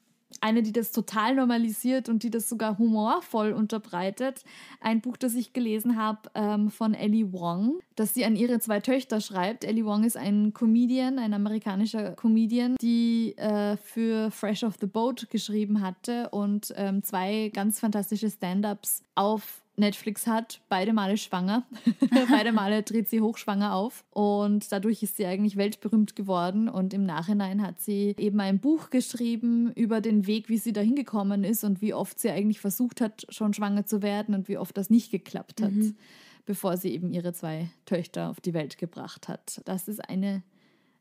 eine, die das total normalisiert und die das sogar humorvoll unterbreitet. Ein Buch, das ich gelesen habe ähm, von Ellie Wong, das sie an ihre zwei Töchter schreibt. Ellie Wong ist ein Comedian, ein amerikanischer Comedian, die äh, für Fresh of the Boat geschrieben hatte und ähm, zwei ganz fantastische Stand-ups auf Netflix hat, beide Male schwanger. beide Male dreht sie hochschwanger auf. Und dadurch ist sie eigentlich weltberühmt geworden. Und im Nachhinein hat sie eben ein Buch geschrieben über den Weg, wie sie dahin gekommen ist und wie oft sie eigentlich versucht hat, schon schwanger zu werden und wie oft das nicht geklappt hat, mhm. bevor sie eben ihre zwei Töchter auf die Welt gebracht hat. Das ist eine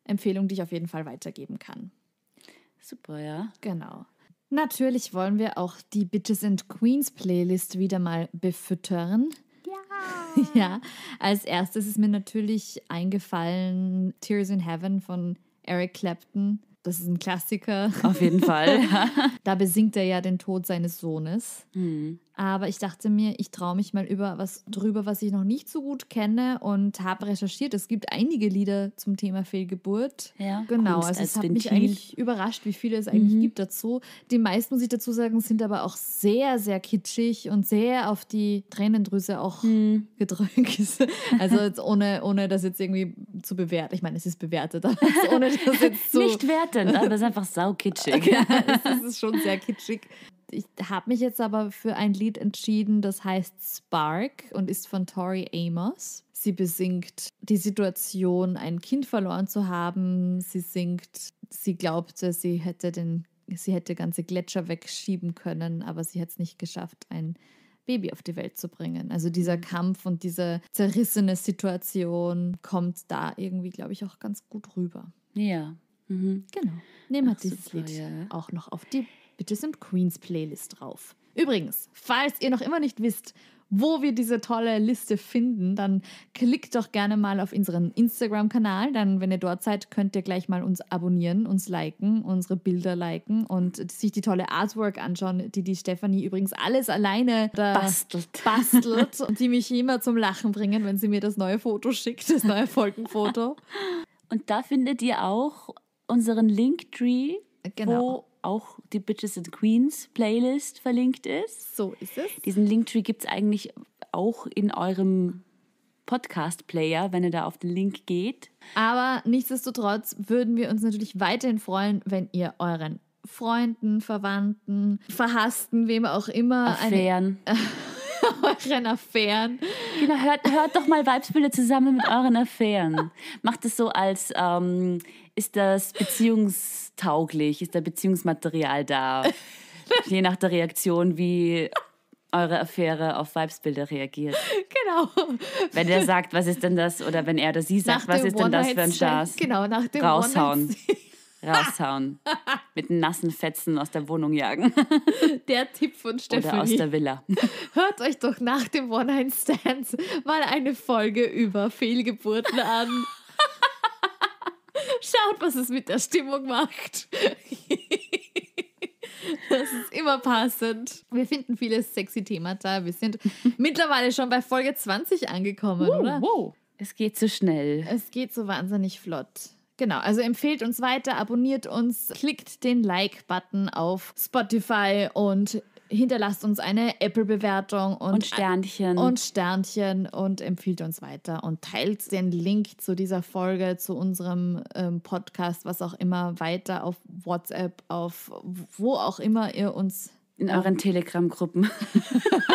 Empfehlung, die ich auf jeden Fall weitergeben kann. Super, ja. Genau. Natürlich wollen wir auch die Bitches and Queens Playlist wieder mal befüttern. Ja. ja, als erstes ist mir natürlich eingefallen Tears in Heaven von Eric Clapton das ist ein Klassiker. Auf jeden Fall. da besingt er ja den Tod seines Sohnes. Mhm. Aber ich dachte mir, ich traue mich mal über was drüber, was ich noch nicht so gut kenne und habe recherchiert. Es gibt einige Lieder zum Thema Fehlgeburt. Ja. Genau, Kunst also es hat Ventil. mich eigentlich überrascht, wie viele es eigentlich mhm. gibt dazu. Die meisten, muss ich dazu sagen, sind aber auch sehr, sehr kitschig und sehr auf die Tränendrüse auch mhm. gedrückt. Also ohne, ohne das jetzt irgendwie zu bewerten. Ich meine, es ist bewertet, aber also ohne das jetzt zu... Nicht wertend, aber es ist einfach saukitschig. Ja, es ist schon sehr kitschig. Ich habe mich jetzt aber für ein Lied entschieden, das heißt Spark und ist von Tori Amos. Sie besingt die Situation, ein Kind verloren zu haben. Sie singt, sie glaubte, sie hätte den, sie hätte ganze Gletscher wegschieben können, aber sie hat es nicht geschafft, ein Baby auf die Welt zu bringen. Also dieser mhm. Kampf und diese zerrissene Situation kommt da irgendwie, glaube ich, auch ganz gut rüber. Ja. Mhm. Genau. Nehmen wir dieses Lied ja. auch noch auf die Bitte sind Queens Playlist drauf. Übrigens, falls ihr noch immer nicht wisst, wo wir diese tolle Liste finden, dann klickt doch gerne mal auf unseren Instagram-Kanal. Dann, wenn ihr dort seid, könnt ihr gleich mal uns abonnieren, uns liken, unsere Bilder liken und sich die tolle Artwork anschauen, die die Stefanie übrigens alles alleine bastelt. bastelt und die mich immer zum Lachen bringen, wenn sie mir das neue Foto schickt, das neue Folgenfoto. Und da findet ihr auch unseren Linktree, genau. wo auch die Bitches and Queens Playlist verlinkt ist. So ist es. Diesen Linktree gibt es eigentlich auch in eurem Podcast-Player, wenn ihr da auf den Link geht. Aber nichtsdestotrotz würden wir uns natürlich weiterhin freuen, wenn ihr euren Freunden, Verwandten, Verhassten, wem auch immer. Affären. euren Affären. Genau, hört, hört doch mal Weibsbilder zusammen mit euren Affären. Macht es so als ähm, ist das beziehungstauglich? Ist da Beziehungsmaterial da? Je nach der Reaktion, wie eure Affäre auf Vibesbilder reagiert. Genau. Wenn er sagt, was ist denn das? Oder wenn er oder sie sagt, nach was ist denn das für ein Schaß? Genau, nach dem Raushauen. Raushauen. Mit nassen Fetzen aus der Wohnung jagen. Der Tipp von Stefanie. Oder aus der Villa. Hört euch doch nach dem One-Night-Stands mal eine Folge über Fehlgeburten an. Schaut, was es mit der Stimmung macht. Das ist immer passend. Wir finden viele sexy Themata. Wir sind mittlerweile schon bei Folge 20 angekommen, wow, oder? Wow. Es geht so schnell. Es geht so wahnsinnig flott. Genau, also empfehlt uns weiter, abonniert uns, klickt den Like-Button auf Spotify und hinterlasst uns eine Apple-Bewertung und, und, Sternchen. Und Sternchen und empfiehlt uns weiter und teilt den Link zu dieser Folge, zu unserem ähm, Podcast, was auch immer, weiter auf WhatsApp, auf wo auch immer ihr uns in euren Telegram-Gruppen.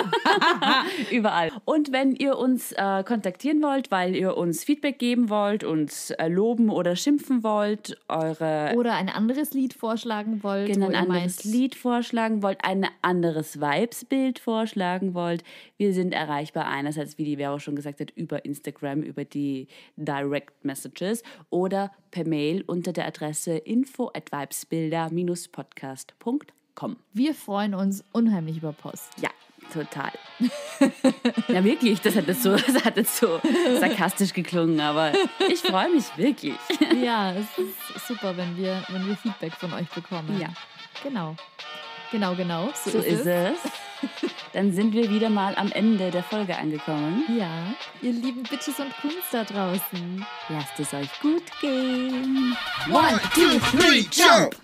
Überall. Und wenn ihr uns äh, kontaktieren wollt, weil ihr uns Feedback geben wollt, uns äh, loben oder schimpfen wollt, eure. Oder ein anderes Lied vorschlagen wollt. Genau, ein anderes meint. Lied vorschlagen wollt, ein anderes Vibesbild vorschlagen wollt. Wir sind erreichbar einerseits, wie die Vero schon gesagt hat, über Instagram, über die Direct Messages oder per Mail unter der Adresse info at vibesbilder-podcast.com kommen. Wir freuen uns unheimlich über Post. Ja, total. ja, wirklich, das hat jetzt so, das hat jetzt so sarkastisch geklungen, aber ich freue mich wirklich. ja, es ist super, wenn wir, wenn wir Feedback von euch bekommen. Ja. Genau. Genau, genau. So, so ist, ist es. Dann sind wir wieder mal am Ende der Folge angekommen. Ja, ihr lieben Bitches und Kunst da draußen. Lasst es euch gut gehen. One, two, three, jump!